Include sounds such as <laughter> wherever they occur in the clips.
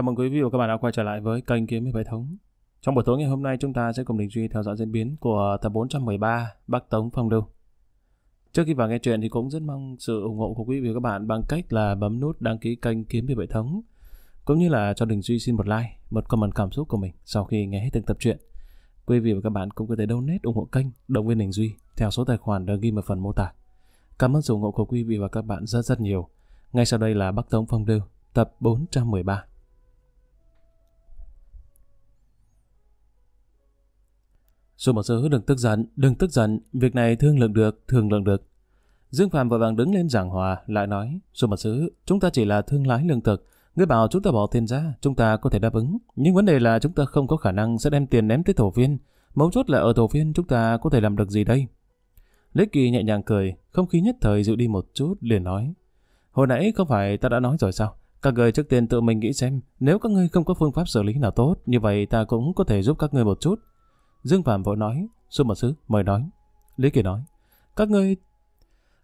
Chào mừng quý vị và các bạn đã quay trở lại với kênh Kiếm Hiệp Hệ Thống. Trong buổi tối ngày hôm nay chúng ta sẽ cùng Đình Duy theo dõi diễn biến của tập 413 Bắc Tống Phong Lưu. Trước khi vào nghe chuyện thì cũng rất mong sự ủng hộ của quý vị và các bạn bằng cách là bấm nút đăng ký kênh Kiếm Hiệp Hệ Thống cũng như là cho Đình Duy xin một like, một comment cảm xúc của mình sau khi nghe hết từng tập truyện. Quý vị và các bạn cũng có thể donate ủng hộ kênh, động viên Đình Duy theo số tài khoản được ghi ở phần mô tả. Cảm ơn sự ủng hộ của quý vị và các bạn rất rất nhiều. Ngay sau đây là Bắc Tống Phong Lưu, tập 413. Số một sứ đừng tức giận, đừng tức giận, việc này thương lượng được, thương lượng được. Dương Phạm vội vàng đứng lên giảng hòa, lại nói, số mật sứ, chúng ta chỉ là thương lái lương thực. Ngươi bảo chúng ta bỏ tiền ra, chúng ta có thể đáp ứng. Nhưng vấn đề là chúng ta không có khả năng sẽ đem tiền ném tới thổ viên. Mấu chốt là ở thổ viên chúng ta có thể làm được gì đây? Lê Kỳ nhẹ nhàng cười, không khí nhất thời dịu đi một chút, liền nói. Hồi nãy không phải ta đã nói rồi sao? Các người trước tiên tự mình nghĩ xem, nếu các ngươi không có phương pháp xử lý nào tốt, như vậy ta cũng có thể giúp các ngươi một chút. Dương Phạm vội nói, Xuân Mật Sứ mời nói. Lý Kỳ nói, các ngươi...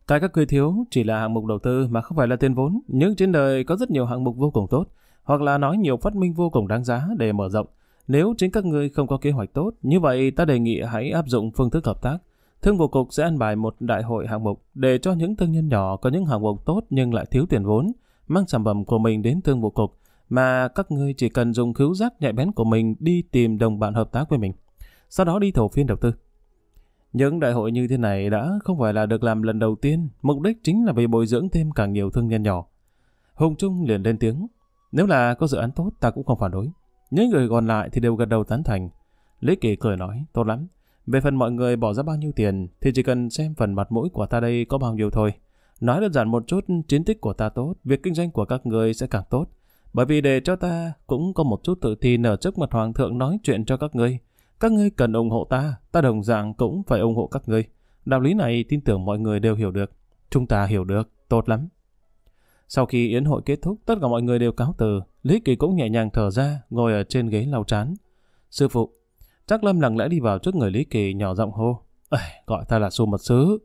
Cái các ngươi thiếu chỉ là hạng mục đầu tư mà không phải là tiền vốn, nhưng trên đời có rất nhiều hạng mục vô cùng tốt, hoặc là nói nhiều phát minh vô cùng đáng giá để mở rộng. Nếu chính các ngươi không có kế hoạch tốt, như vậy ta đề nghị hãy áp dụng phương thức hợp tác. Thương vụ cục sẽ an bài một đại hội hạng mục để cho những thương nhân nhỏ có những hạng mục tốt nhưng lại thiếu tiền vốn, mang sản phẩm của mình đến thương vụ cục, mà các ngươi chỉ cần dùng khứu giác nhạy bén của mình đi tìm đồng bạn hợp tác với mình sau đó đi thầu phiên đầu tư. Những đại hội như thế này đã không phải là được làm lần đầu tiên, mục đích chính là vì bồi dưỡng thêm càng nhiều thương nhân nhỏ. Hùng Trung liền lên tiếng, nếu là có dự án tốt ta cũng không phản đối. Những người còn lại thì đều gật đầu tán thành. Lý Kỳ cười nói, tốt lắm. Về phần mọi người bỏ ra bao nhiêu tiền thì chỉ cần xem phần mặt mũi của ta đây có bao nhiêu thôi. Nói đơn giản một chút, chiến tích của ta tốt, việc kinh doanh của các người sẽ càng tốt. Bởi vì để cho ta cũng có một chút tự tin ở trước mặt Hoàng thượng nói chuyện cho các ngươi. Các ngươi cần ủng hộ ta, ta đồng dạng cũng phải ủng hộ các ngươi. Đạo lý này tin tưởng mọi người đều hiểu được. Chúng ta hiểu được, tốt lắm. Sau khi yến hội kết thúc, tất cả mọi người đều cáo từ. Lý Kỳ cũng nhẹ nhàng thở ra, ngồi ở trên ghế lau chán. Sư phụ, chắc Lâm lặng lẽ đi vào trước người Lý Kỳ nhỏ giọng hô. Ê, gọi ta là su mật sứ.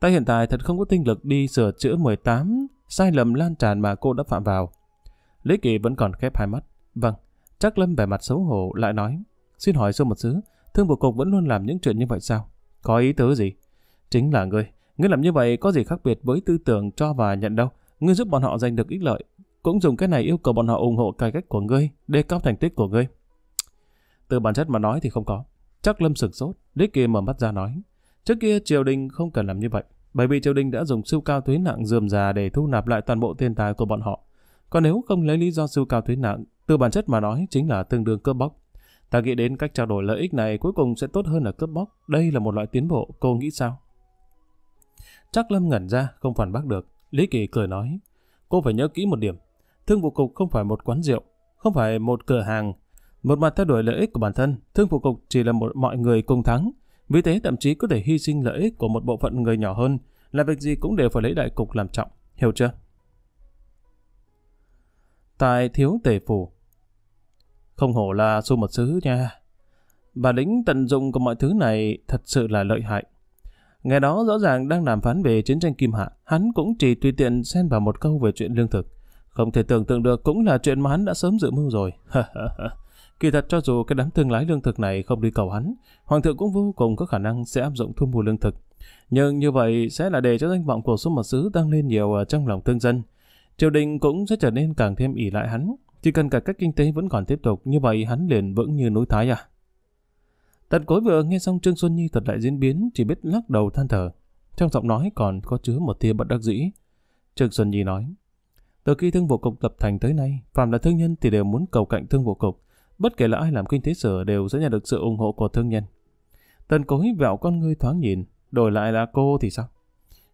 Ta hiện tại thật không có tinh lực đi sửa chữa 18 sai lầm lan tràn mà cô đã phạm vào. Lý Kỳ vẫn còn khép hai mắt. Vâng, chắc Lâm vẻ mặt xấu hổ lại nói. Xin hỏi sâu một xứ, thương bộ cục vẫn luôn làm những chuyện như vậy sao? Có ý tứ gì? Chính là ngươi. Ngươi làm như vậy có gì khác biệt với tư tưởng cho và nhận đâu. Ngươi giúp bọn họ giành được ích lợi. Cũng dùng cái này yêu cầu bọn họ ủng hộ cải cách của ngươi, đề cao thành tích của ngươi. Từ bản chất mà nói thì không có. Chắc Lâm sực sốt, đích kia mở mắt ra nói. Trước kia triều đình không cần làm như vậy, bởi vì triều đình đã dùng siêu cao thuế nặng dườm già để thu nạp lại toàn bộ tiền tài của bọn họ. Còn nếu không lấy lý do siêu cao thuế nặng, từ bản chất mà nói chính là tương đương cướp bóc. Ta nghĩ đến cách trao đổi lợi ích này cuối cùng sẽ tốt hơn là cướp bóc. Đây là một loại tiến bộ, cô nghĩ sao? Chắc Lâm ngẩn ra, không phản bác được. Lý Kỳ cười nói, cô phải nhớ kỹ một điểm. Thương vụ cục không phải một quán rượu, không phải một cửa hàng. Một mặt theo đuổi lợi ích của bản thân, thương vụ cục chỉ là một mọi người cùng thắng. Vì thế thậm chí có thể hy sinh lợi ích của một bộ phận người nhỏ hơn, làm việc gì cũng đều phải lấy đại cục làm trọng. Hiểu chưa? Tại thiếu tề phủ, không hổ là su mật sứ nha. Bà lính tận dụng của mọi thứ này thật sự là lợi hại. Ngày đó rõ ràng đang đàm phán về chiến tranh Kim Hạ, hắn cũng chỉ tùy tiện xen vào một câu về chuyện lương thực. Không thể tưởng tượng được cũng là chuyện mà hắn đã sớm dự mưu rồi. Kỳ thật cho dù cái đám thương lái lương thực này không đi cầu hắn, Hoàng thượng cũng vô cùng có khả năng sẽ áp dụng thu mua lương thực. Nhưng như vậy sẽ là để cho danh vọng của số mật sứ tăng lên nhiều trong lòng thương dân. Triều đình cũng sẽ trở nên càng thêm ỷ lại hắn. Chỉ cần cải cách kinh tế vẫn còn tiếp tục, như vậy hắn liền vững như núi Thái à. Tận cối vừa nghe xong Trương Xuân Nhi thật lại diễn biến, chỉ biết lắc đầu than thở. Trong giọng nói còn có chứa một tia bất đắc dĩ. Trương Xuân Nhi nói, từ khi thương vụ cục tập thành tới nay, phàm là thương nhân thì đều muốn cầu cạnh thương vụ cục. Bất kể là ai làm kinh tế sở đều sẽ nhận được sự ủng hộ của thương nhân. Tần cối vẹo con ngươi thoáng nhìn, đổi lại là cô thì sao?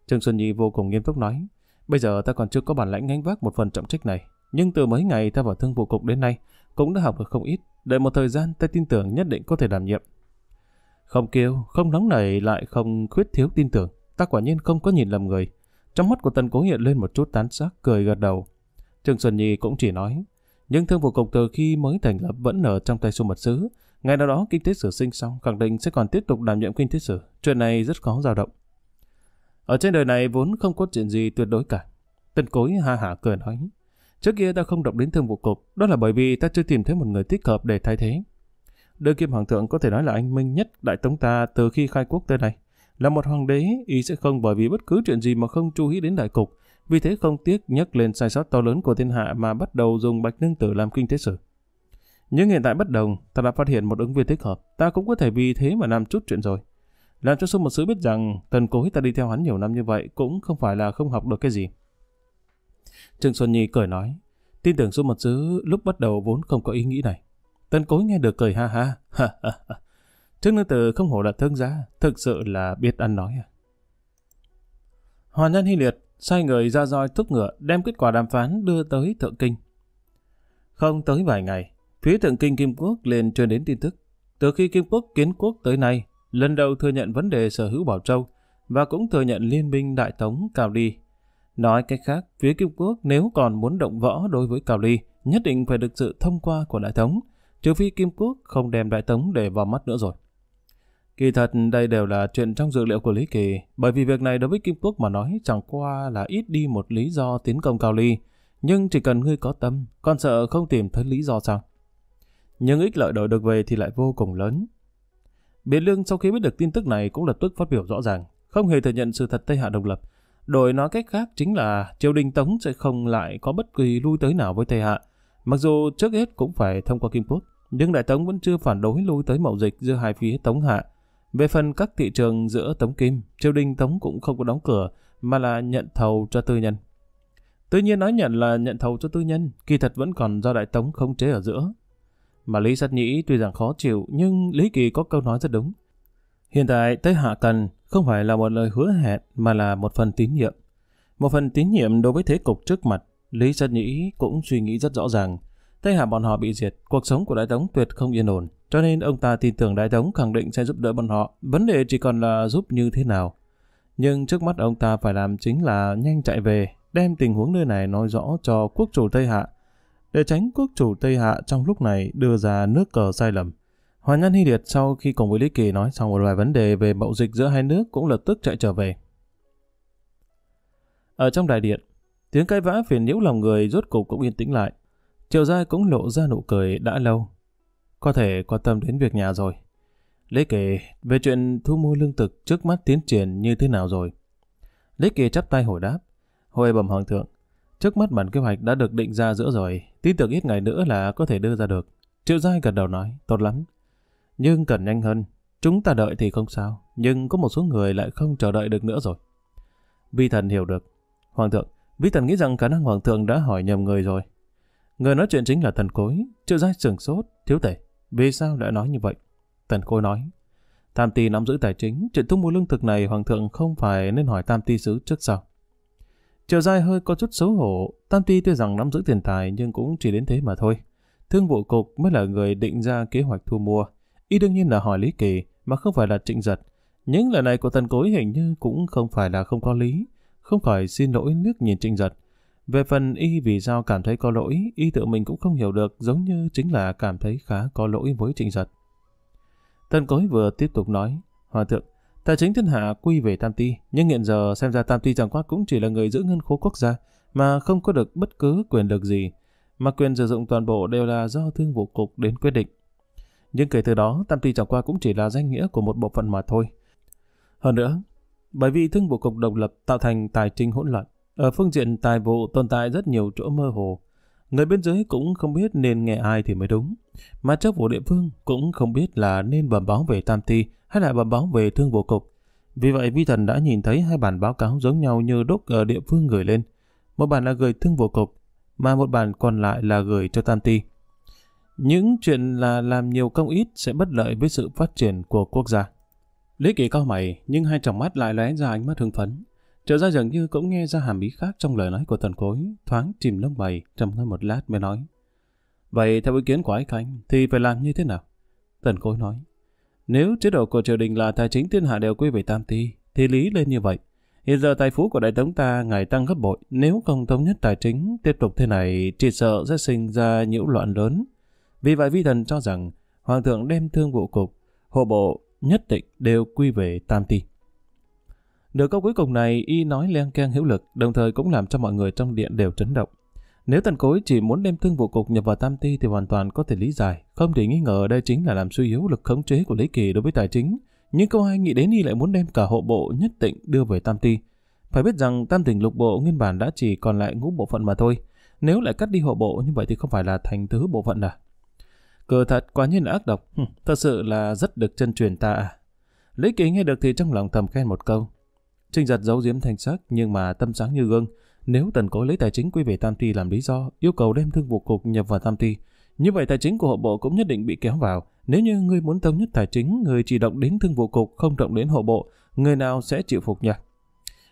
Trương Xuân Nhi vô cùng nghiêm túc nói, bây giờ ta còn chưa có bản lãnh gánh vác một phần trọng trách này, nhưng từ mấy ngày ta vào thương vụ cục đến nay, cũng đã học được không ít, đợi một thời gian ta tin tưởng nhất định có thể đảm nhiệm. Không kêu, không nóng nảy lại không khuyết thiếu tin tưởng, ta quả nhiên không có nhìn lầm người. Trong mắt của Tần Cố hiện lên một chút tán sắc, cười gật đầu. Trương Xuân Nhi cũng chỉ nói, nhưng thương vụ cục từ khi mới thành lập vẫn ở trong tay su mật sứ. Ngày nào đó kinh tế sử sinh xong, khẳng định sẽ còn tiếp tục đảm nhiệm kinh tế sử. Chuyện này rất khó dao động. Ở trên đời này vốn không có chuyện gì tuyệt đối cả. Tần Cối ha hả cười nói. Trước kia ta không động đến thương vụ cục, đó là bởi vì ta chưa tìm thấy một người thích hợp để thay thế. Đương kim hoàng thượng có thể nói là anh minh nhất đại tống ta từ khi khai quốc tới nay. Là một hoàng đế, y sẽ không bởi vì bất cứ chuyện gì mà không chú ý đến đại cục, vì thế không tiếc nhắc lên sai sót to lớn của thiên hạ mà bắt đầu dùng bạch nương tử làm kinh tế sử. Nhưng hiện tại bất đồng, ta đã phát hiện một ứng viên thích hợp, ta cũng có thể vì thế mà làm chút chuyện rồi. Làm cho Sung một sứ biết rằng, tần cố ta đi theo hắn nhiều năm như vậy cũng không phải là không học được cái gì. Trương Xuân Nhi cười nói, tin tưởng Du Mật Sứ lúc bắt đầu vốn không có ý nghĩ này. Tân Cối nghe được cười ha ha. <laughs> Trương Nương Tử không hổ là thương gia, thực sự là biết ăn nói à. Hoàn nhân hy liệt, sai người ra roi thúc ngựa đem kết quả đàm phán đưa tới Thượng Kinh. Không tới vài ngày, phía Thượng Kinh Kim Quốc liền truyền đến tin tức. Từ khi Kim Quốc kiến quốc tới nay, lần đầu thừa nhận vấn đề sở hữu Bảo Châu và cũng thừa nhận liên minh Đại Tống Cao Đi Nói cách khác, phía Kim Quốc nếu còn muốn động võ đối với Cao Ly, nhất định phải được sự thông qua của Đại Tống, trừ phi Kim Quốc không đem Đại Tống để vào mắt nữa rồi. Kỳ thật đây đều là chuyện trong dữ liệu của Lý Kỳ, bởi vì việc này đối với Kim Quốc mà nói chẳng qua là ít đi một lý do tiến công Cao Ly, nhưng chỉ cần ngươi có tâm, con sợ không tìm thấy lý do sao. Nhưng ích lợi đổi được về thì lại vô cùng lớn. Biện Lương sau khi biết được tin tức này cũng lập tức phát biểu rõ ràng, không hề thừa nhận sự thật Tây Hạ độc lập, Đổi nói cách khác chính là triều đình Tống sẽ không lại có bất kỳ lui tới nào với Tây Hạ. Mặc dù trước hết cũng phải thông qua Kim Quốc, nhưng Đại Tống vẫn chưa phản đối lui tới mậu dịch giữa hai phía Tống Hạ. Về phần các thị trường giữa Tống Kim, triều đình Tống cũng không có đóng cửa mà là nhận thầu cho tư nhân. Tuy nhiên nói nhận là nhận thầu cho tư nhân, kỳ thật vẫn còn do Đại Tống không chế ở giữa. Mà Lý Sát Nhĩ tuy rằng khó chịu, nhưng Lý Kỳ có câu nói rất đúng. Hiện tại tới hạ cần không phải là một lời hứa hẹn mà là một phần tín nhiệm. Một phần tín nhiệm đối với thế cục trước mặt, Lý Sơn Nhĩ cũng suy nghĩ rất rõ ràng. Tây Hạ bọn họ bị diệt, cuộc sống của Đại Tống tuyệt không yên ổn, cho nên ông ta tin tưởng Đại Tống khẳng định sẽ giúp đỡ bọn họ, vấn đề chỉ còn là giúp như thế nào. Nhưng trước mắt ông ta phải làm chính là nhanh chạy về, đem tình huống nơi này nói rõ cho quốc chủ Tây Hạ, để tránh quốc chủ Tây Hạ trong lúc này đưa ra nước cờ sai lầm. Hoàn Nhan Hy Liệt sau khi cùng với Lý Kỳ nói xong một vài vấn đề về mậu dịch giữa hai nước cũng lập tức chạy trở về. Ở trong đại điện, tiếng cãi vã phiền nhiễu lòng người rốt cục cũng yên tĩnh lại. Triệu Giai cũng lộ ra nụ cười đã lâu. Có thể quan tâm đến việc nhà rồi. Lý Kỳ về chuyện thu mua lương thực trước mắt tiến triển như thế nào rồi? Lý Kỳ chắp tay hồi đáp. Hồi bẩm hoàng thượng, trước mắt bản kế hoạch đã được định ra giữa rồi, tin tưởng ít ngày nữa là có thể đưa ra được. Triệu Giai gật đầu nói, tốt lắm nhưng cần nhanh hơn. Chúng ta đợi thì không sao, nhưng có một số người lại không chờ đợi được nữa rồi. Vi thần hiểu được. Hoàng thượng, vi thần nghĩ rằng khả năng hoàng thượng đã hỏi nhầm người rồi. Người nói chuyện chính là thần cối, chưa giai sừng sốt, thiếu tể. Vì sao lại nói như vậy? Thần cối nói. Tam ti nắm giữ tài chính, chuyện thu mua lương thực này hoàng thượng không phải nên hỏi tam ti sứ trước sau. Triều Giai hơi có chút xấu hổ, Tam Ti tuy rằng nắm giữ tiền tài nhưng cũng chỉ đến thế mà thôi. Thương vụ cục mới là người định ra kế hoạch thu mua, Y đương nhiên là hỏi Lý Kỳ, mà không phải là trịnh giật. Những lời này của tần cối hình như cũng không phải là không có lý. Không khỏi xin lỗi nước nhìn trịnh giật. Về phần Y vì sao cảm thấy có lỗi, Y tự mình cũng không hiểu được giống như chính là cảm thấy khá có lỗi với trịnh giật. Tần cối vừa tiếp tục nói, Hòa thượng, tài chính thiên hạ quy về Tam Ti, nhưng hiện giờ xem ra Tam Ti chẳng qua cũng chỉ là người giữ ngân khố quốc gia, mà không có được bất cứ quyền lực gì, mà quyền sử dụng toàn bộ đều là do thương vụ cục đến quyết định. Nhưng kể từ đó, Tam Ti chẳng qua cũng chỉ là danh nghĩa của một bộ phận mà thôi. Hơn nữa, bởi vì thương vụ cục độc lập tạo thành tài chính hỗn loạn, ở phương diện tài vụ tồn tại rất nhiều chỗ mơ hồ. Người bên dưới cũng không biết nên nghe ai thì mới đúng. Mà chức vụ địa phương cũng không biết là nên bẩm báo về Tam Ti hay là bẩm báo về thương vụ cục. Vì vậy Vi Thần đã nhìn thấy hai bản báo cáo giống nhau như đốt ở địa phương gửi lên. Một bản là gửi thương vụ cục, mà một bản còn lại là gửi cho Tam Ti. Những chuyện là làm nhiều công ít sẽ bất lợi với sự phát triển của quốc gia. Lý Kỳ cao mày, nhưng hai tròng mắt lại lóe ra ánh mắt hưng phấn. Triệu ra dường như cũng nghe ra hàm ý khác trong lời nói của tần cối, thoáng chìm lông mày, trầm ngâm một lát mới nói. Vậy theo ý kiến của Ái Khánh thì phải làm như thế nào? Tần cối nói. Nếu chế độ của triều đình là tài chính thiên hạ đều quy về tam ti, thì lý lên như vậy. Hiện giờ tài phú của đại tống ta ngày tăng gấp bội, nếu không thống nhất tài chính tiếp tục thế này, chỉ sợ sẽ sinh ra nhiễu loạn lớn, vì vậy vi thần cho rằng Hoàng thượng đem thương vụ cục, hộ bộ nhất định đều quy về Tam Ti. Được câu cuối cùng này, y nói len keng hữu lực, đồng thời cũng làm cho mọi người trong điện đều chấn động. Nếu tần cối chỉ muốn đem thương vụ cục nhập vào tam ti thì hoàn toàn có thể lý giải, không thể nghi ngờ đây chính là làm suy yếu lực khống chế của Lý Kỳ đối với tài chính. Nhưng câu hai nghĩ đến y lại muốn đem cả hộ bộ nhất tịnh đưa về tam ti. Phải biết rằng tam tỉnh lục bộ nguyên bản đã chỉ còn lại ngũ bộ phận mà thôi. Nếu lại cắt đi hộ bộ như vậy thì không phải là thành tứ bộ phận à? Cờ thật quá nhiên ác độc, thật sự là rất được chân truyền ta à. Lý Kỳ nghe được thì trong lòng thầm khen một câu. Trinh giật giấu giếm thành sắc nhưng mà tâm sáng như gương. Nếu tần cố lấy tài chính quy về Tam Ti làm lý do, yêu cầu đem thương vụ cục nhập vào Tam Ti, như vậy tài chính của hộ bộ cũng nhất định bị kéo vào. Nếu như ngươi muốn thống nhất tài chính, người chỉ động đến thương vụ cục, không động đến hộ bộ, người nào sẽ chịu phục nhỉ?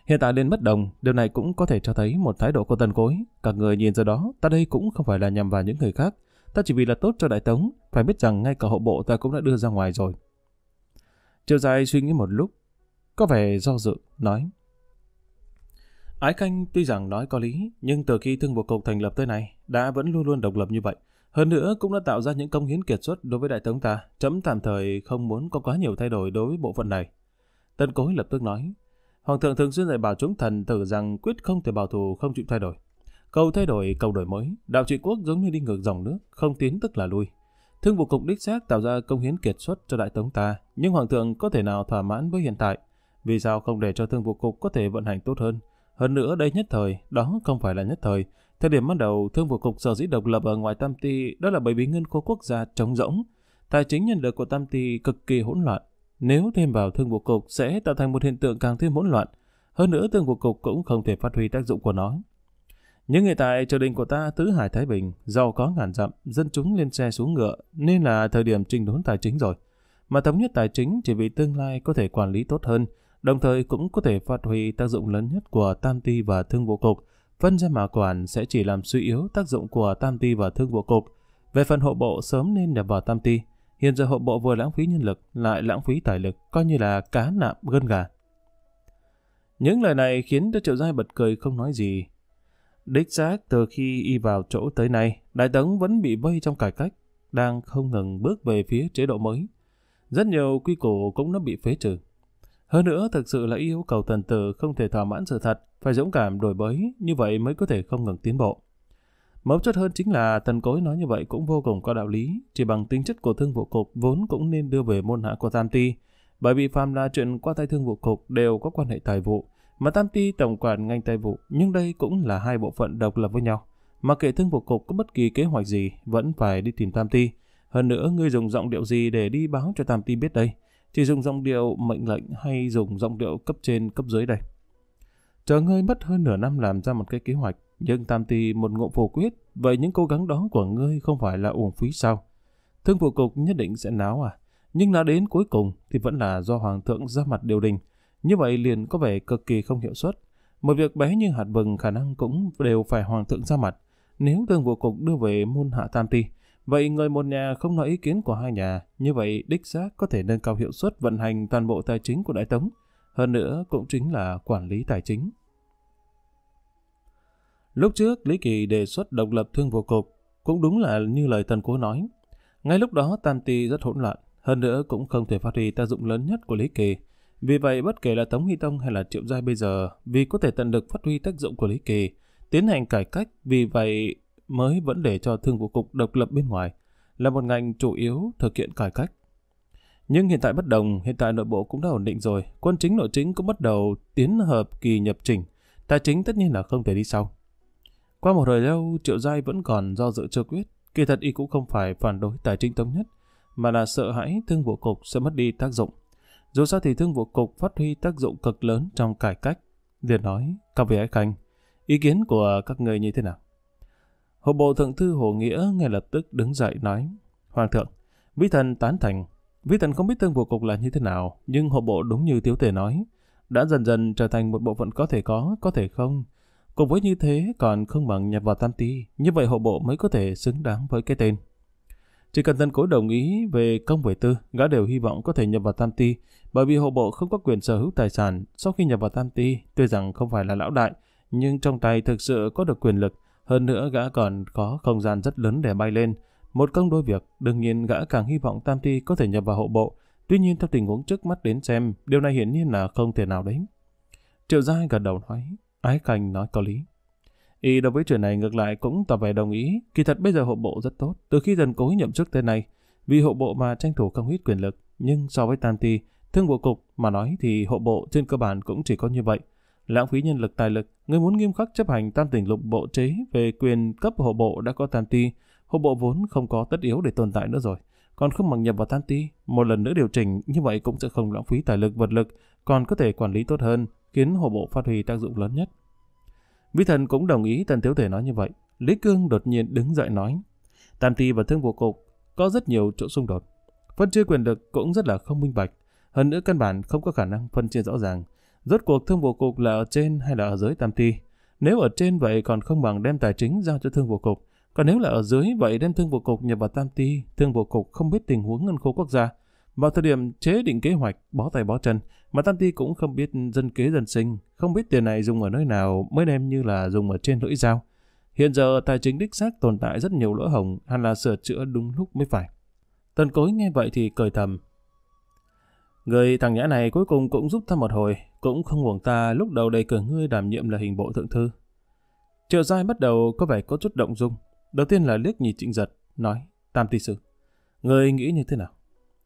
Hiện tại lên bất đồng, điều này cũng có thể cho thấy một thái độ của tần cối. Các người nhìn ra đó, ta đây cũng không phải là nhằm vào những người khác, Ta chỉ vì là tốt cho Đại Tống, phải biết rằng ngay cả hộ bộ ta cũng đã đưa ra ngoài rồi. Chiều dài suy nghĩ một lúc, có vẻ do dự, nói. Ái Khanh tuy rằng nói có lý, nhưng từ khi Thương vụ Cục thành lập tới nay, đã vẫn luôn luôn độc lập như vậy. Hơn nữa cũng đã tạo ra những công hiến kiệt xuất đối với Đại Tống ta, chấm tạm thời không muốn có quá nhiều thay đổi đối với bộ phận này. Tân Cối lập tức nói, Hoàng thượng thường xuyên dạy bảo chúng thần tử rằng quyết không thể bảo thủ không chịu thay đổi. Câu thay đổi, câu đổi mới, đạo trị quốc giống như đi ngược dòng nước, không tiến tức là lui. Thương vụ cục đích xác tạo ra công hiến kiệt xuất cho đại tống ta, nhưng hoàng thượng có thể nào thỏa mãn với hiện tại? Vì sao không để cho thương vụ cục có thể vận hành tốt hơn? Hơn nữa đây nhất thời, đó không phải là nhất thời. Thời điểm ban đầu, thương vụ cục sở dĩ độc lập ở ngoài Tam Ti đó là bởi vì ngân khố quốc gia trống rỗng. Tài chính nhân lực của Tam Ti cực kỳ hỗn loạn. Nếu thêm vào thương vụ cục sẽ tạo thành một hiện tượng càng thêm hỗn loạn. Hơn nữa, thương vụ cục cũng không thể phát huy tác dụng của nó. Những ngày tại triều đình của ta tứ hải Thái Bình, giàu có ngàn dặm, dân chúng lên xe xuống ngựa, nên là thời điểm trình đốn tài chính rồi. Mà thống nhất tài chính chỉ vì tương lai có thể quản lý tốt hơn, đồng thời cũng có thể phát huy tác dụng lớn nhất của tam ti và thương vụ cục. Phân ra mà quản sẽ chỉ làm suy yếu tác dụng của tam ti và thương vụ cục. Về phần hộ bộ sớm nên nhập vào tam ti. Hiện giờ hộ bộ vừa lãng phí nhân lực, lại lãng phí tài lực, coi như là cá nạm gân gà. Những lời này khiến cho Triệu Giai bật cười không nói gì, Đích xác từ khi y vào chỗ tới nay, Đại tấn vẫn bị vây trong cải cách, đang không ngừng bước về phía chế độ mới. Rất nhiều quy củ cũng đã bị phế trừ. Hơn nữa, thực sự là yêu cầu thần tử không thể thỏa mãn sự thật, phải dũng cảm đổi bới như vậy mới có thể không ngừng tiến bộ. Mấu chốt hơn chính là tần cối nói như vậy cũng vô cùng có đạo lý, chỉ bằng tính chất của thương vụ cục vốn cũng nên đưa về môn hạ của Tam Ti, bởi vì phàm là chuyện qua tay thương vụ cục đều có quan hệ tài vụ, mà Tam Ti tổng quản ngành tài vụ, nhưng đây cũng là hai bộ phận độc lập với nhau. Mà kệ thương vụ cục có bất kỳ kế hoạch gì, vẫn phải đi tìm Tam Ti. Hơn nữa, ngươi dùng giọng điệu gì để đi báo cho Tam Ti biết đây? Chỉ dùng giọng điệu mệnh lệnh hay dùng giọng điệu cấp trên, cấp dưới đây? Chờ ngươi mất hơn nửa năm làm ra một cái kế hoạch, nhưng Tam Ti một ngộ phủ quyết, vậy những cố gắng đó của ngươi không phải là uổng phí sao? Thương vụ cục nhất định sẽ náo à? Nhưng náo đến cuối cùng thì vẫn là do Hoàng thượng ra mặt điều đình, như vậy liền có vẻ cực kỳ không hiệu suất. Một việc bé như hạt vừng khả năng cũng đều phải hoàng thượng ra mặt. Nếu đường vụ cục đưa về môn hạ tam ti, vậy người một nhà không nói ý kiến của hai nhà, như vậy đích xác có thể nâng cao hiệu suất vận hành toàn bộ tài chính của Đại Tống. Hơn nữa cũng chính là quản lý tài chính. Lúc trước Lý Kỳ đề xuất độc lập thương vụ cục, cũng đúng là như lời thần Cố nói. Ngay lúc đó Tam Ti rất hỗn loạn, hơn nữa cũng không thể phát huy tác dụng lớn nhất của Lý Kỳ. Vì vậy, bất kể là Tống huy Tông hay là Triệu Giai bây giờ, vì có thể tận lực phát huy tác dụng của Lý Kỳ, tiến hành cải cách, vì vậy mới vẫn để cho thương vụ cục độc lập bên ngoài, là một ngành chủ yếu thực hiện cải cách. Nhưng hiện tại bất đồng, hiện tại nội bộ cũng đã ổn định rồi, quân chính nội chính cũng bắt đầu tiến hợp kỳ nhập trình, tài chính tất nhiên là không thể đi sau. Qua một thời lâu, Triệu Giai vẫn còn do dự chưa quyết, kỳ thật y cũng không phải phản đối tài chính thống nhất, mà là sợ hãi thương vụ cục sẽ mất đi tác dụng. Dù sao thì thương vụ cục phát huy tác dụng cực lớn trong cải cách. Liền nói, các vị ái khanh, ý kiến của các người như thế nào? Hộ bộ thượng thư Hồ Nghĩa ngay lập tức đứng dậy nói, Hoàng thượng, vi thần tán thành. Vi thần không biết thương vụ cục là như thế nào, nhưng hộ bộ đúng như tiếu tề nói, đã dần dần trở thành một bộ phận có thể có, có thể không. Cùng với như thế còn không bằng nhập vào tam ti, như vậy hộ bộ mới có thể xứng đáng với cái tên. Chỉ cần dân cố đồng ý về công về tư, gã đều hy vọng có thể nhập vào tam ti, bởi vì hộ bộ không có quyền sở hữu tài sản sau khi nhập vào tam ti, tuy rằng không phải là lão đại, nhưng trong tay thực sự có được quyền lực, hơn nữa gã còn có không gian rất lớn để bay lên. Một công đôi việc, đương nhiên gã càng hy vọng tam ti có thể nhập vào hộ bộ, tuy nhiên theo tình huống trước mắt đến xem, điều này hiển nhiên là không thể nào đấy. Triệu Giai gật đầu nói, Ái Khanh nói có lý. Y đối với chuyện này ngược lại cũng tỏ vẻ đồng ý, kỳ thật bây giờ hộ bộ rất tốt, từ khi dần cố nhậm chức tới nay vì hộ bộ mà tranh thủ không huyết quyền lực, nhưng so với Tam Ti, Thương vụ cục mà nói thì hộ bộ trên cơ bản cũng chỉ có như vậy. Lãng phí nhân lực tài lực, người muốn nghiêm khắc chấp hành tam tỉnh lục bộ chế về quyền cấp hộ bộ đã có tam ti, hộ bộ vốn không có tất yếu để tồn tại nữa rồi. Còn không bằng nhập vào tam ti, một lần nữa điều chỉnh như vậy cũng sẽ không lãng phí tài lực vật lực, còn có thể quản lý tốt hơn, khiến hộ bộ phát huy tác dụng lớn nhất. Vĩ thần cũng đồng ý Tần thiếu Thể nói như vậy. Lý Cương đột nhiên đứng dậy nói, Tam ti và thương vụ cục có rất nhiều chỗ xung đột. Phân chia quyền lực cũng rất là không minh bạch. Hơn nữa căn bản không có khả năng phân chia rõ ràng. Rốt cuộc thương vụ cục là ở trên hay là ở dưới tam ti? Nếu ở trên vậy còn không bằng đem tài chính giao cho thương vụ cục. Còn nếu là ở dưới vậy đem thương vụ cục nhập vào tam ti, thương vụ cục không biết tình huống ngân khố quốc gia. Vào thời điểm chế định kế hoạch, bó tay bó chân, mà Tam Ti cũng không biết dân kế dân sinh, không biết tiền này dùng ở nơi nào mới đem như là dùng ở trên lưỡi dao. Hiện giờ tài chính đích xác tồn tại rất nhiều lỗ hổng, hẳn là sửa chữa đúng lúc mới phải. Tần cối nghe vậy thì cười thầm, Người thằng nhã này cuối cùng cũng giúp ta một hồi, cũng không buồn ta lúc đầu đầy cử ngươi đảm nhiệm là hình bộ thượng thư. Triệu Giai bắt đầu có vẻ có chút động dung. Đầu tiên là liếc nhìn Trịnh Giật, nói, Tam Ti Sư, người nghĩ như thế nào?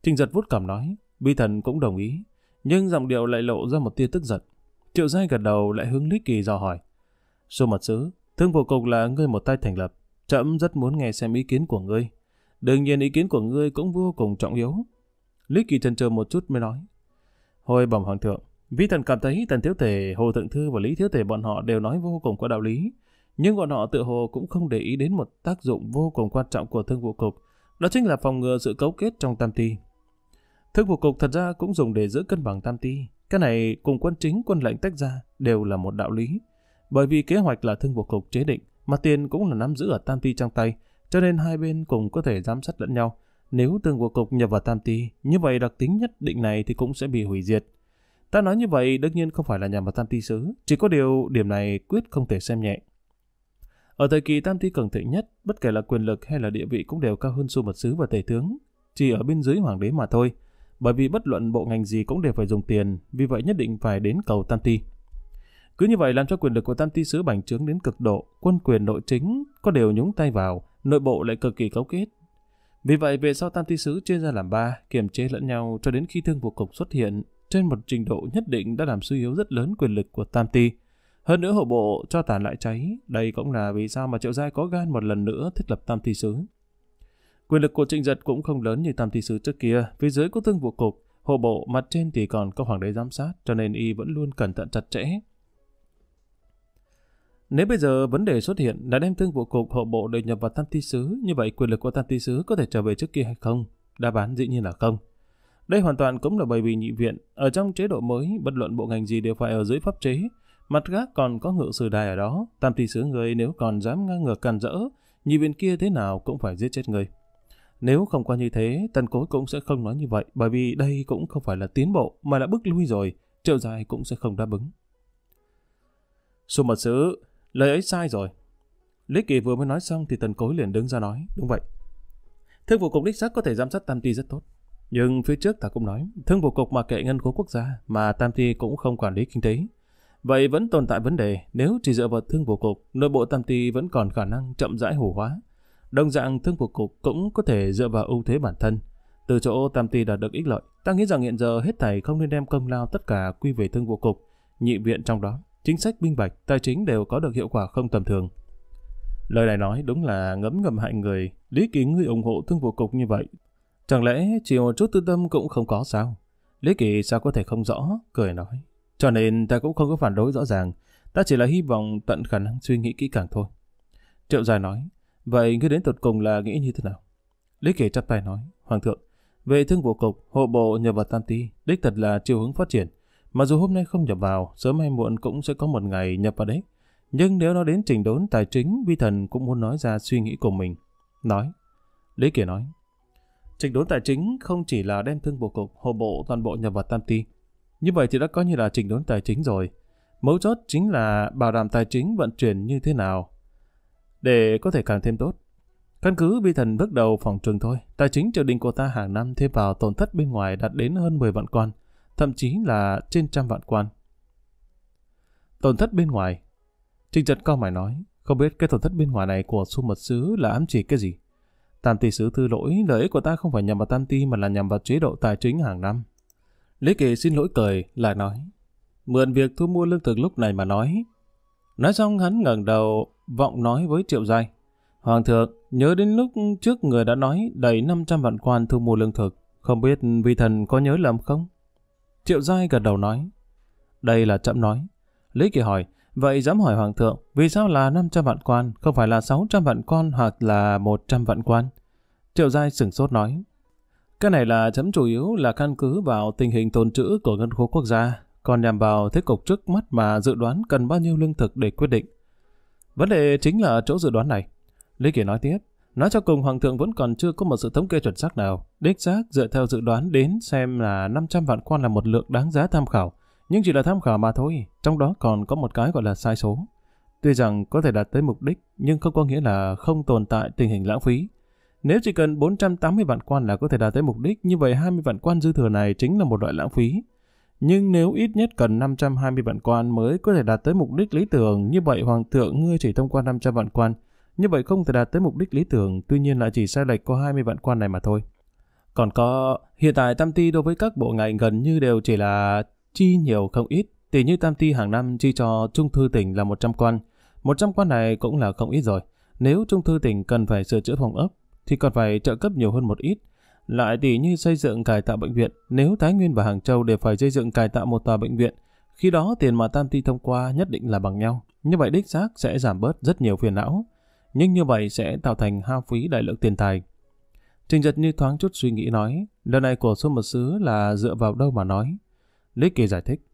Trịnh Giật vút cảm nói, bi thần cũng đồng ý, nhưng giọng điệu lại lộ ra một tia tức giật. Triệu Giai gật đầu lại hướng Lý Kỳ dò hỏi. Sư mật sứ, thương vụ cục là ngươi một tay thành lập, trẫm rất muốn nghe xem ý kiến của ngươi. Đương nhiên ý kiến của ngươi cũng vô cùng trọng yếu, Lý Kỳ Trần chờ một chút mới nói. Hồi bẩm hoàng thượng, vi thần cảm thấy tần thiếu thể, hồ thượng thư và lý thiếu thể bọn họ đều nói vô cùng có đạo lý. Nhưng bọn họ tự hồ cũng không để ý đến một tác dụng vô cùng quan trọng của thương vụ cục. Đó chính là phòng ngừa sự cấu kết trong tam ti. Thương vụ cục thật ra cũng dùng để giữ cân bằng tam ti. Cái này cùng quân chính quân lệnh tách ra đều là một đạo lý. Bởi vì kế hoạch là thương vụ cục chế định, mà tiền cũng là nắm giữ ở tam ti trong tay, cho nên hai bên cùng có thể giám sát lẫn nhau, nếu tương của cục nhập vào tam ti, như vậy đặc tính nhất định này thì cũng sẽ bị hủy diệt. Ta nói như vậy đương nhiên không phải là nhằm vào tam ti xứ, chỉ có điều điểm này quyết không thể xem nhẹ. Ở thời kỳ tam ti cường thịnh nhất, bất kể là quyền lực hay là địa vị cũng đều cao hơn su mật sứ và tể tướng, chỉ ở bên dưới hoàng đế mà thôi. Bởi vì bất luận bộ ngành gì cũng đều phải dùng tiền, vì vậy nhất định phải đến cầu tam ti. Cứ như vậy làm cho quyền lực của tam ti sứ bành trướng đến cực độ, quân quyền nội chính có đều nhúng tay vào, nội bộ lại cực kỳ cấu kết, vì vậy về sau tam thi sứ chia ra làm ba, kiềm chế lẫn nhau cho đến khi thương vụ cục xuất hiện trên một trình độ nhất định đã làm suy yếu rất lớn quyền lực của tam ti. Hơn nữa hộ bộ cho tàn lại cháy, đây cũng là vì sao mà Triệu Giai có gan một lần nữa thiết lập tam thi sứ. Quyền lực của trịnh giật cũng không lớn như tam thi sứ trước kia, phía dưới có thương vụ cục, hộ bộ mặt trên thì còn có hoàng đế giám sát cho nên y vẫn luôn cẩn thận chặt chẽ. Nếu bây giờ vấn đề xuất hiện đã đem thương vụ cục hộ bộ để nhập vào tam ti sứ, như vậy quyền lực của tam ti sứ có thể trở về trước kia hay không? Đáp án dĩ nhiên là không. Đây hoàn toàn cũng là bởi vì nhị viện, ở trong chế độ mới, bất luận bộ ngành gì đều phải ở dưới pháp chế. Mặt khác còn có ngự sử đài ở đó, tam ti sứ người nếu còn dám ngang ngược càn rỡ, nhị viện kia thế nào cũng phải giết chết người. Nếu không qua như thế, tần cối cũng sẽ không nói như vậy, bởi vì đây cũng không phải là tiến bộ, mà là bước lui rồi, triệu dài cũng sẽ không đáp ứng. số mật sứ, Lời ấy sai rồi. Lý Kỳ vừa mới nói xong thì Tần Cối liền đứng ra nói. Đúng vậy. Thương vụ cục đích xác có thể giám sát Tam Ti rất tốt. Nhưng phía trước ta cũng nói, thương vụ cục mà kệ ngân khố quốc gia mà Tam Ti cũng không quản lý kinh tế. Vậy vẫn tồn tại vấn đề nếu chỉ dựa vào thương vụ cục, nội bộ Tam Ti vẫn còn khả năng chậm rãi hủ hóa. Đồng dạng thương vụ cục cũng có thể dựa vào ưu thế bản thân. Từ chỗ Tam Ti đạt được ích lợi, ta nghĩ rằng hiện giờ hết thảy không nên đem công lao tất cả quy về thương vụ cục, nhị viện trong đó chính sách minh bạch, tài chính đều có được hiệu quả không tầm thường. Lời này nói đúng là ngấm ngầm hại người, Lý Kỳ người ủng hộ thương vụ cục như vậy. Chẳng lẽ chỉ một chút tư tâm cũng không có sao? Lý Kỳ sao có thể không rõ, cười nói. Cho nên ta cũng không có phản đối rõ ràng, ta chỉ là hy vọng tận khả năng suy nghĩ kỹ càng thôi. Triệu Dài nói, vậy ngươi đến tột cùng là nghĩ như thế nào? Lý Kỳ chắp tay nói, Hoàng thượng, về thương vụ cục, hộ bộ nhờ vào tam ti, đích thật là chiều hướng phát triển, mà dù hôm nay không nhập vào, sớm hay muộn cũng sẽ có một ngày nhập vào đấy. Nhưng nếu nó đến trình đốn tài chính, vi thần cũng muốn nói ra suy nghĩ của mình. Nói. Lý kỳ nói. Trình đốn tài chính không chỉ là đem thương bộ cục, hộ bộ toàn bộ nhập vào tam ti. Như vậy thì đã có như là trình đốn tài chính rồi. Mấu chốt chính là bảo đảm tài chính vận chuyển như thế nào. Để có thể càng thêm tốt. Căn cứ vi thần bước đầu phòng trường thôi, tài chính triều đình của ta hàng năm thêm vào tổn thất bên ngoài đạt đến hơn 10 vạn quan thậm chí là trên trăm vạn quan. Tổn thất bên ngoài Trinh Trật cao mày nói, không biết cái tổn thất bên ngoài này của su mật sứ là ám chỉ cái gì. Tam tỷ sứ thư lỗi, lợi ích của ta không phải nhằm vào tam ti mà là nhằm vào chế độ tài chính hàng năm. Lý Kỳ xin lỗi cười, lại nói. Mượn việc thu mua lương thực lúc này mà nói. Nói xong hắn ngẩng đầu, vọng nói với Triệu Giai. Hoàng thượng, nhớ đến lúc trước người đã nói đầy 500 vạn quan thu mua lương thực. Không biết vị thần có nhớ lầm không? Triệu Giai gật đầu nói. Đây là chậm nói. Lý Kỳ hỏi, vậy dám hỏi Hoàng thượng, vì sao là 500 vạn quan, không phải là 600 vạn quan hoặc là 100 vạn quan? Triệu Giai sửng sốt nói. Cái này là chấm chủ yếu là căn cứ vào tình hình tồn trữ của ngân khố quốc gia, còn nhằm vào thế cục trước mắt mà dự đoán cần bao nhiêu lương thực để quyết định. Vấn đề chính là chỗ dự đoán này. Lý Kỳ nói tiếp, Nói cho cùng Hoàng thượng vẫn còn chưa có một sự thống kê chuẩn xác nào. Đích xác dựa theo dự đoán đến xem là 500 vạn quan là một lượng đáng giá tham khảo. Nhưng chỉ là tham khảo mà thôi, trong đó còn có một cái gọi là sai số. Tuy rằng có thể đạt tới mục đích, nhưng không có nghĩa là không tồn tại tình hình lãng phí. Nếu chỉ cần 480 vạn quan là có thể đạt tới mục đích, như vậy 20 vạn quan dư thừa này chính là một loại lãng phí. Nhưng nếu ít nhất cần 520 vạn quan mới có thể đạt tới mục đích lý tưởng, như vậy Hoàng thượng ngươi chỉ thông qua 500 vạn quan, như vậy không thể đạt tới mục đích lý tưởng, tuy nhiên lại chỉ sai lệch có 20 vạn quan này mà thôi. Còn có, hiện tại tam ti đối với các bộ ngành gần như đều chỉ là chi nhiều không ít. Tỷ như tam ti hàng năm chi cho trung thư tỉnh là 100 quan. 100 quan này cũng là không ít rồi. Nếu trung thư tỉnh cần phải sửa chữa phòng ốc, thì còn phải trợ cấp nhiều hơn một ít. Lại tỷ như xây dựng cải tạo bệnh viện, nếu Thái Nguyên và Hàng Châu đều phải xây dựng cải tạo một tòa bệnh viện, khi đó tiền mà tam ti thông qua nhất định là bằng nhau. Như vậy đích xác sẽ giảm bớt rất nhiều phiền não nhưng như vậy sẽ tạo thành hao phí đại lượng tiền tài. Trình giật như thoáng chút suy nghĩ nói, lần này của số mật sứ là dựa vào đâu mà nói. Lý Kỳ giải thích,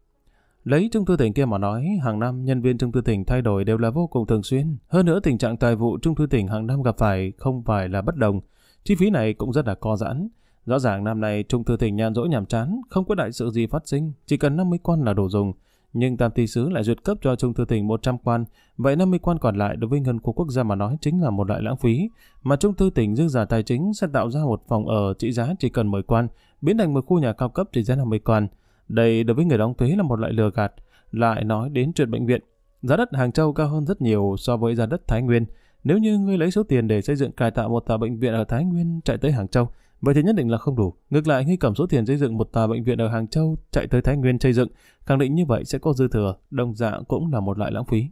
lấy trung thư tỉnh kia mà nói, hàng năm nhân viên trung thư tỉnh thay đổi đều là vô cùng thường xuyên. Hơn nữa tình trạng tài vụ trung thư tỉnh hàng năm gặp phải không phải là bất đồng, chi phí này cũng rất là co giãn. Rõ ràng năm nay trung thư tỉnh nhàn rỗi nhàm chán, không có đại sự gì phát sinh, chỉ cần 50 con là đủ dùng nhưng tam ti sứ lại duyệt cấp cho Trung Thư Tỉnh 100 quan, vậy 50 quan còn lại đối với ngân của quốc gia mà nói chính là một loại lãng phí, mà Trung Thư Tỉnh dư giả tài chính sẽ tạo ra một phòng ở trị giá chỉ cần 10 quan, biến thành một khu nhà cao cấp trị giá 50 quan. Đây đối với người đóng thuế là một loại lừa gạt, lại nói đến chuyện bệnh viện. Giá đất Hàng Châu cao hơn rất nhiều so với giá đất Thái Nguyên. Nếu như ngươi lấy số tiền để xây dựng cải tạo một tòa bệnh viện ở Thái Nguyên chạy tới Hàng Châu, Vậy thì nhất định là không đủ. Ngược lại, khi cầm số tiền xây dựng một tòa bệnh viện ở Hàng Châu chạy tới Thái Nguyên xây dựng, khẳng định như vậy sẽ có dư thừa, đồng dạng cũng là một loại lãng phí.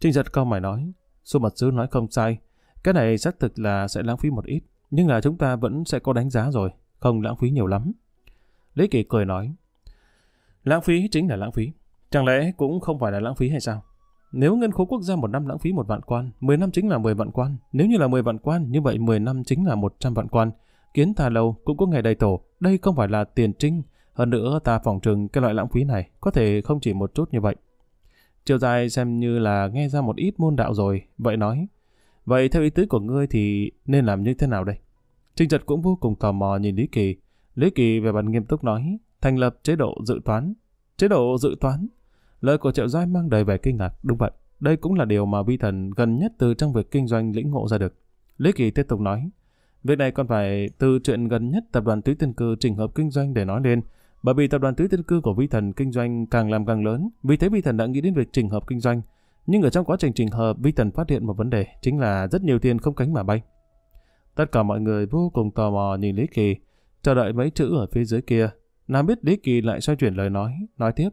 Trinh giật cao mày nói, xu mật sứ nói không sai. Cái này xác thực là sẽ lãng phí một ít, nhưng là chúng ta vẫn sẽ có đánh giá rồi, không lãng phí nhiều lắm. Lý Kỳ cười nói, lãng phí chính là lãng phí. Chẳng lẽ cũng không phải là lãng phí hay sao? Nếu ngân khố quốc gia một năm lãng phí một vạn quan, 10 năm chính là 10 vạn quan. Nếu như là 10 vạn quan, như vậy 10 năm chính là 100 vạn quan. Kiến tha lâu cũng có ngày đầy tổ, đây không phải là tiền trinh. Hơn nữa ta phỏng trừng cái loại lãng phí này có thể không chỉ một chút như vậy. Triều dài xem như là nghe ra một ít môn đạo rồi, vậy nói. Vậy theo ý tứ của ngươi thì nên làm như thế nào đây? Trinh Trật cũng vô cùng tò mò nhìn Lý Kỳ. Lý Kỳ về mặt nghiêm túc nói, thành lập chế độ dự toán. Chế độ dự toán? Lời của Triệu Giai mang đầy vẻ kinh ngạc, đúng vậy. Đây cũng là điều mà vi thần gần nhất từ trong việc kinh doanh lĩnh ngộ ra được. Lý Kỳ tiếp tục nói, Việc này còn phải từ chuyện gần nhất tập đoàn tứ tiên cư trình hợp kinh doanh để nói lên. Bởi vì tập đoàn tứ tiên cư của Vi Thần kinh doanh càng làm càng lớn, vì thế Vi Thần đã nghĩ đến việc trình hợp kinh doanh. Nhưng ở trong quá trình trình hợp, Vi Thần phát hiện một vấn đề, chính là rất nhiều tiền không cánh mà bay. Tất cả mọi người vô cùng tò mò nhìn Lý Kỳ, chờ đợi mấy chữ ở phía dưới kia. nam biết Lý Kỳ lại xoay chuyển lời nói, nói tiếp.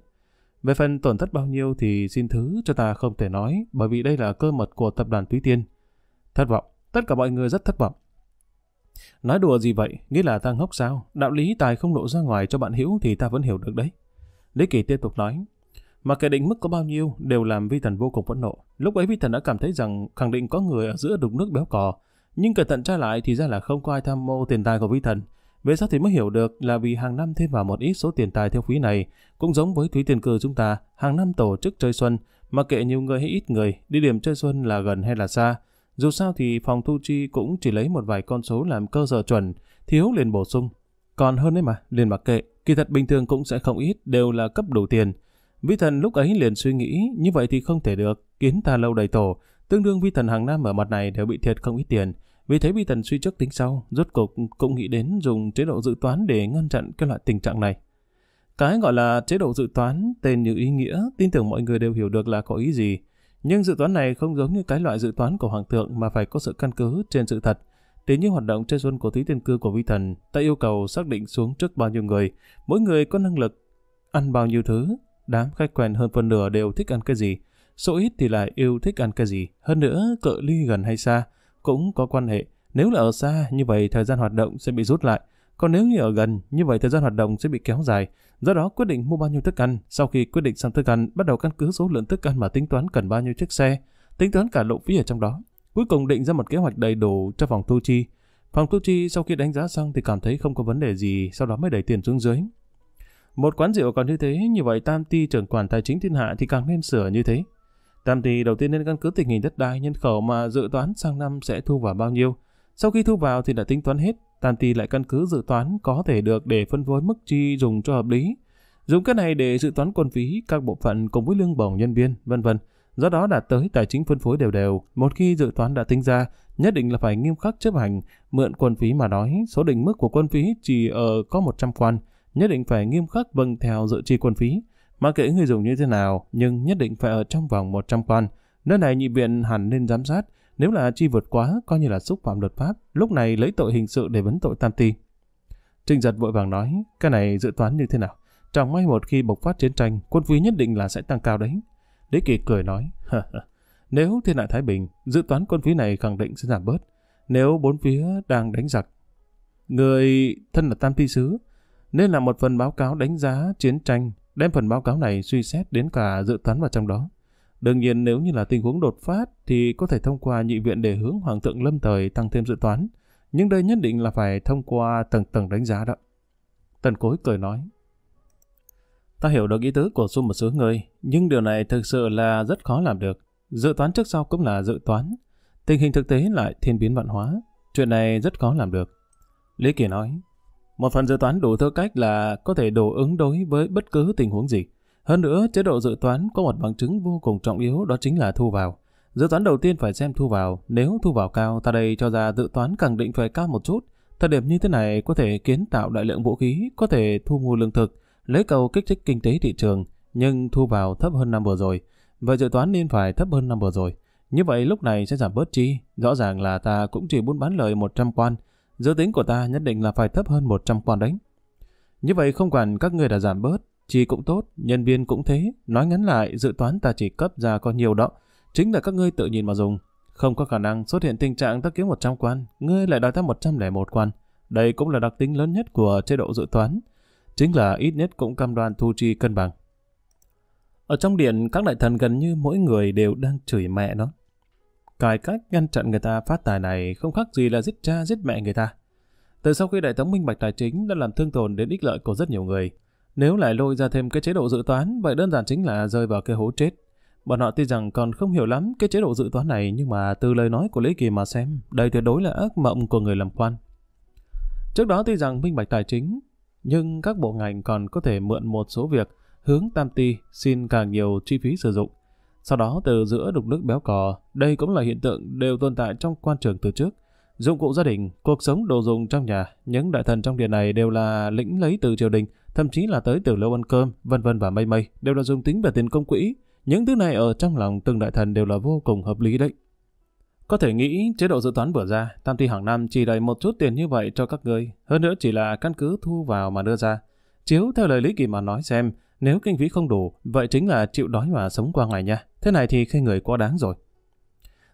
Về phần tổn thất bao nhiêu thì xin thứ cho ta không thể nói, bởi vì đây là cơ mật của tập đoàn Túy Tiên. Thất vọng, tất cả mọi người rất thất vọng. Nói đùa gì vậy, nghĩa là ta ngốc sao? Đạo lý tài không lộ ra ngoài cho bạn hiểu thì ta vẫn hiểu được đấy. Lý Kỳ tiếp tục nói, mà kẻ định mức có bao nhiêu đều làm vi thần vô cùng phẫn nộ. Lúc ấy vi thần đã cảm thấy rằng khẳng định có người ở giữa đục nước béo cò. Nhưng cẩn thận tra lại thì ra là không có ai tham mô tiền tài của vi thần. Về sau thì mới hiểu được là vì hàng năm thêm vào một ít số tiền tài theo phí này, cũng giống với thúy tiền cư chúng ta, hàng năm tổ chức chơi xuân, mà kệ nhiều người hay ít người, đi điểm chơi xuân là gần hay là xa, dù sao thì phòng thu chi cũng chỉ lấy một vài con số làm cơ sở chuẩn, thiếu liền bổ sung. Còn hơn đấy mà, liền mặc kệ, kỳ thật bình thường cũng sẽ không ít, đều là cấp đủ tiền. Vi thần lúc ấy liền suy nghĩ, như vậy thì không thể được, kiến ta lâu đầy tổ, tương đương vi thần hàng năm ở mặt này đều bị thiệt không ít tiền. Vì thế vi thần suy trước tính sau, rốt cục cũng nghĩ đến dùng chế độ dự toán để ngăn chặn cái loại tình trạng này. Cái gọi là chế độ dự toán, tên như ý nghĩa, tin tưởng mọi người đều hiểu được là có ý gì. Nhưng dự toán này không giống như cái loại dự toán của Hoàng thượng mà phải có sự căn cứ trên sự thật. Đến những hoạt động trên xuân của thí Tiên Cư của Vi Thần, ta yêu cầu xác định xuống trước bao nhiêu người, mỗi người có năng lực ăn bao nhiêu thứ. Đám khách quen hơn phần nửa đều thích ăn cái gì, số ít thì lại yêu thích ăn cái gì. Hơn nữa, cự ly gần hay xa cũng có quan hệ. Nếu là ở xa, như vậy thời gian hoạt động sẽ bị rút lại. Còn nếu như ở gần, như vậy thời gian hoạt động sẽ bị kéo dài. Do đó quyết định mua bao nhiêu thức ăn, sau khi quyết định sang thức ăn, bắt đầu căn cứ số lượng thức ăn mà tính toán cần bao nhiêu chiếc xe, tính toán cả lộ phí ở trong đó. Cuối cùng định ra một kế hoạch đầy đủ cho phòng thu chi. Phòng thu chi sau khi đánh giá xong thì cảm thấy không có vấn đề gì, sau đó mới đẩy tiền xuống dưới. Một quán rượu còn như thế, như vậy Tam Ti trưởng quản tài chính thiên hạ thì càng nên sửa như thế. Tam Ti đầu tiên nên căn cứ tình hình đất đai, nhân khẩu mà dự toán sang năm sẽ thu vào bao nhiêu. Sau khi thu vào thì đã tính toán hết, Tanti lại căn cứ dự toán có thể được để phân phối mức chi dùng cho hợp lý. Dùng cái này để dự toán quân phí, các bộ phận cùng với lương bổng nhân viên, vân vân. Do đó đạt tới tài chính phân phối đều đều. Một khi dự toán đã tính ra, nhất định là phải nghiêm khắc chấp hành. Mượn quân phí mà nói, số định mức của quân phí chỉ ở có 100 quan, nhất định phải nghiêm khắc vâng theo dự chi quân phí. Mà kể người dùng như thế nào, nhưng nhất định phải ở trong vòng 100 quan. Nơi này nhị viện hẳn nên giám sát, nếu là chi vượt quá, coi như là xúc phạm luật pháp, lúc này lấy tội hình sự để vấn tội tam ti. trình giật vội vàng nói, cái này dự toán như thế nào? trong may một khi bộc phát chiến tranh, quân phí nhất định là sẽ tăng cao đấy. Đế kỳ cười nói, nếu thiên hạ Thái Bình, dự toán quân phí này khẳng định sẽ giảm bớt. Nếu bốn phía đang đánh giặc, người thân là tam ti sứ, nên là một phần báo cáo đánh giá chiến tranh, đem phần báo cáo này suy xét đến cả dự toán vào trong đó. Đương nhiên nếu như là tình huống đột phát thì có thể thông qua nhị viện để hướng Hoàng thượng lâm thời tăng thêm dự toán. Nhưng đây nhất định là phải thông qua tầng tầng đánh giá đó. Tần cối cười nói. Ta hiểu được ý tứ của Dung một số người, nhưng điều này thực sự là rất khó làm được. Dự toán trước sau cũng là dự toán. Tình hình thực tế lại thiên biến vạn hóa. Chuyện này rất khó làm được. Lý Kỳ nói, một phần dự toán đủ tư cách là có thể đủ ứng đối với bất cứ tình huống gì. Hơn nữa, chế độ dự toán có một bằng chứng vô cùng trọng yếu đó chính là thu vào. Dự toán đầu tiên phải xem thu vào, nếu thu vào cao ta đây cho ra dự toán càng định phải cao một chút. Thời điểm như thế này có thể kiến tạo đại lượng vũ khí, có thể thu mua lương thực, lấy cầu kích thích kinh tế thị trường, nhưng thu vào thấp hơn năm vừa rồi. Vậy dự toán nên phải thấp hơn năm vừa rồi. Như vậy lúc này sẽ giảm bớt chi, rõ ràng là ta cũng chỉ muốn bán lời 100 quan, dự tính của ta nhất định là phải thấp hơn 100 quan đấy. Như vậy không quản các người đã giảm bớt, Chi cũng tốt, nhân viên cũng thế. Nói ngắn lại, dự toán ta chỉ cấp ra có nhiều đó. Chính là các ngươi tự nhìn mà dùng. Không có khả năng xuất hiện tình trạng ta kiếm 100 quan, ngươi lại đòi ta 101 quan. Đây cũng là đặc tính lớn nhất của chế độ dự toán. Chính là ít nhất cũng cam đoan thu chi cân bằng. Ở trong điện, các đại thần gần như mỗi người đều đang chửi mẹ nó. Cải cách ngăn chặn người ta phát tài này không khác gì là giết cha giết mẹ người ta. Từ sau khi đại thống minh bạch tài chính đã làm thương tổn đến ích lợi của rất nhiều người, nếu lại lôi ra thêm cái chế độ dự toán, vậy đơn giản chính là rơi vào cái hố chết. Bọn họ tuy rằng còn không hiểu lắm cái chế độ dự toán này, nhưng mà từ lời nói của Lý Kỳ mà xem, đây tuyệt đối là ác mộng của người làm quan. Trước đó tuy rằng minh bạch tài chính, nhưng các bộ ngành còn có thể mượn một số việc hướng tam ti xin càng nhiều chi phí sử dụng. Sau đó từ giữa đục nước béo cò, đây cũng là hiện tượng đều tồn tại trong quan trường từ trước. Dụng cụ gia đình, cuộc sống đồ dùng trong nhà, những đại thần trong điện này đều là lĩnh lấy từ triều đình, thậm chí là tới tiểu lâu ăn cơm, vân vân và mây mây đều là dùng tính và tiền công quỹ. Những thứ này ở trong lòng từng đại thần đều là vô cùng hợp lý đấy. Có thể nghĩ chế độ dự toán vừa ra, tam thi hàng năm chỉ đầy một chút tiền như vậy cho các ngươi, hơn nữa chỉ là căn cứ thu vào mà đưa ra. Chiếu theo lời Lý Kỳ mà nói xem, nếu kinh phí không đủ, vậy chính là chịu đói mà sống qua ngày nha. Thế này thì khi người quá đáng rồi.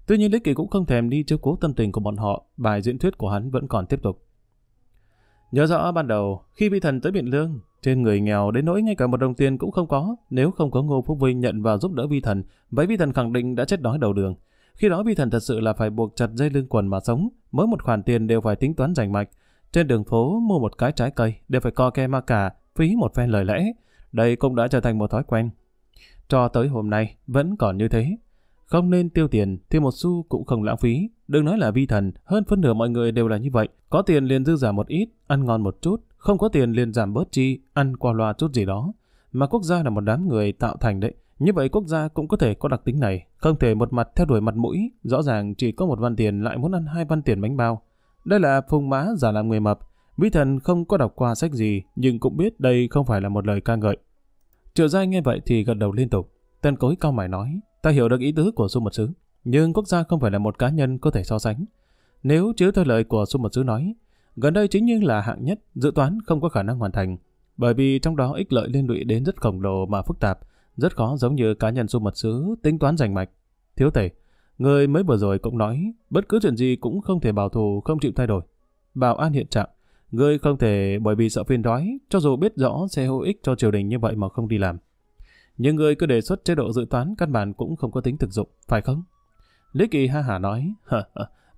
Tuy nhiên Lý Kỳ cũng không thèm đi chiếu cố tâm tình của bọn họ, bài diễn thuyết của hắn vẫn còn tiếp tục. Nhớ rõ ban đầu, khi vị thần tới biển Lương, trên người nghèo đến nỗi ngay cả một đồng tiền cũng không có, nếu không có Ngô Phúc Vinh nhận và giúp đỡ vi thần, vậy vi thần khẳng định đã chết đói đầu đường. Khi đó vi thần thật sự là phải buộc chặt dây lưng quần mà sống, mỗi một khoản tiền đều phải tính toán rành mạch. Trên đường phố mua một cái trái cây đều phải co ke ma cả, phí một phen lời lẽ. Đây cũng đã trở thành một thói quen. Cho tới hôm nay vẫn còn như thế. Không nên tiêu tiền thì một xu cũng không lãng phí, Đừng nói là vi thần, hơn phân nửa mọi người đều là như vậy. Có tiền liền dư giả một ít, ăn ngon một chút, không có tiền liền giảm bớt chi, ăn qua loa chút gì đó. Mà quốc gia là một đám người tạo thành đấy. Như vậy quốc gia cũng có thể có đặc tính này, không thể một mặt theo đuổi mặt mũi, rõ ràng chỉ có một văn tiền lại muốn ăn hai văn tiền bánh bao. Đây là phùng mã giả làm người mập. Vi thần không có đọc qua sách gì, nhưng cũng biết đây không phải là một lời ca ngợi. Triệu Giai nghe vậy thì gật đầu liên tục. Tên cối cao mày nói, ta hiểu được ý tứ của Su Mật Sứ nhưng quốc gia không phải là một cá nhân có thể so sánh. Nếu chiếu theo lời của Su Mật Sứ nói, gần đây chính như là hạng nhất, dự toán không có khả năng hoàn thành, bởi vì trong đó ích lợi liên lụy đến rất khổng lồ mà phức tạp, rất khó giống như cá nhân Su Mật Sứ tính toán rành mạch. Thiếu tể, người mới vừa rồi cũng nói, bất cứ chuyện gì cũng không thể bảo thủ không chịu thay đổi. Bảo an hiện trạng, người không thể bởi vì sợ phiền đói, cho dù biết rõ sẽ hữu ích cho triều đình như vậy mà không đi làm. Nhưng người cứ đề xuất chế độ dự toán căn bản cũng không có tính thực dụng, phải không? Lý Kỳ ha hả nói,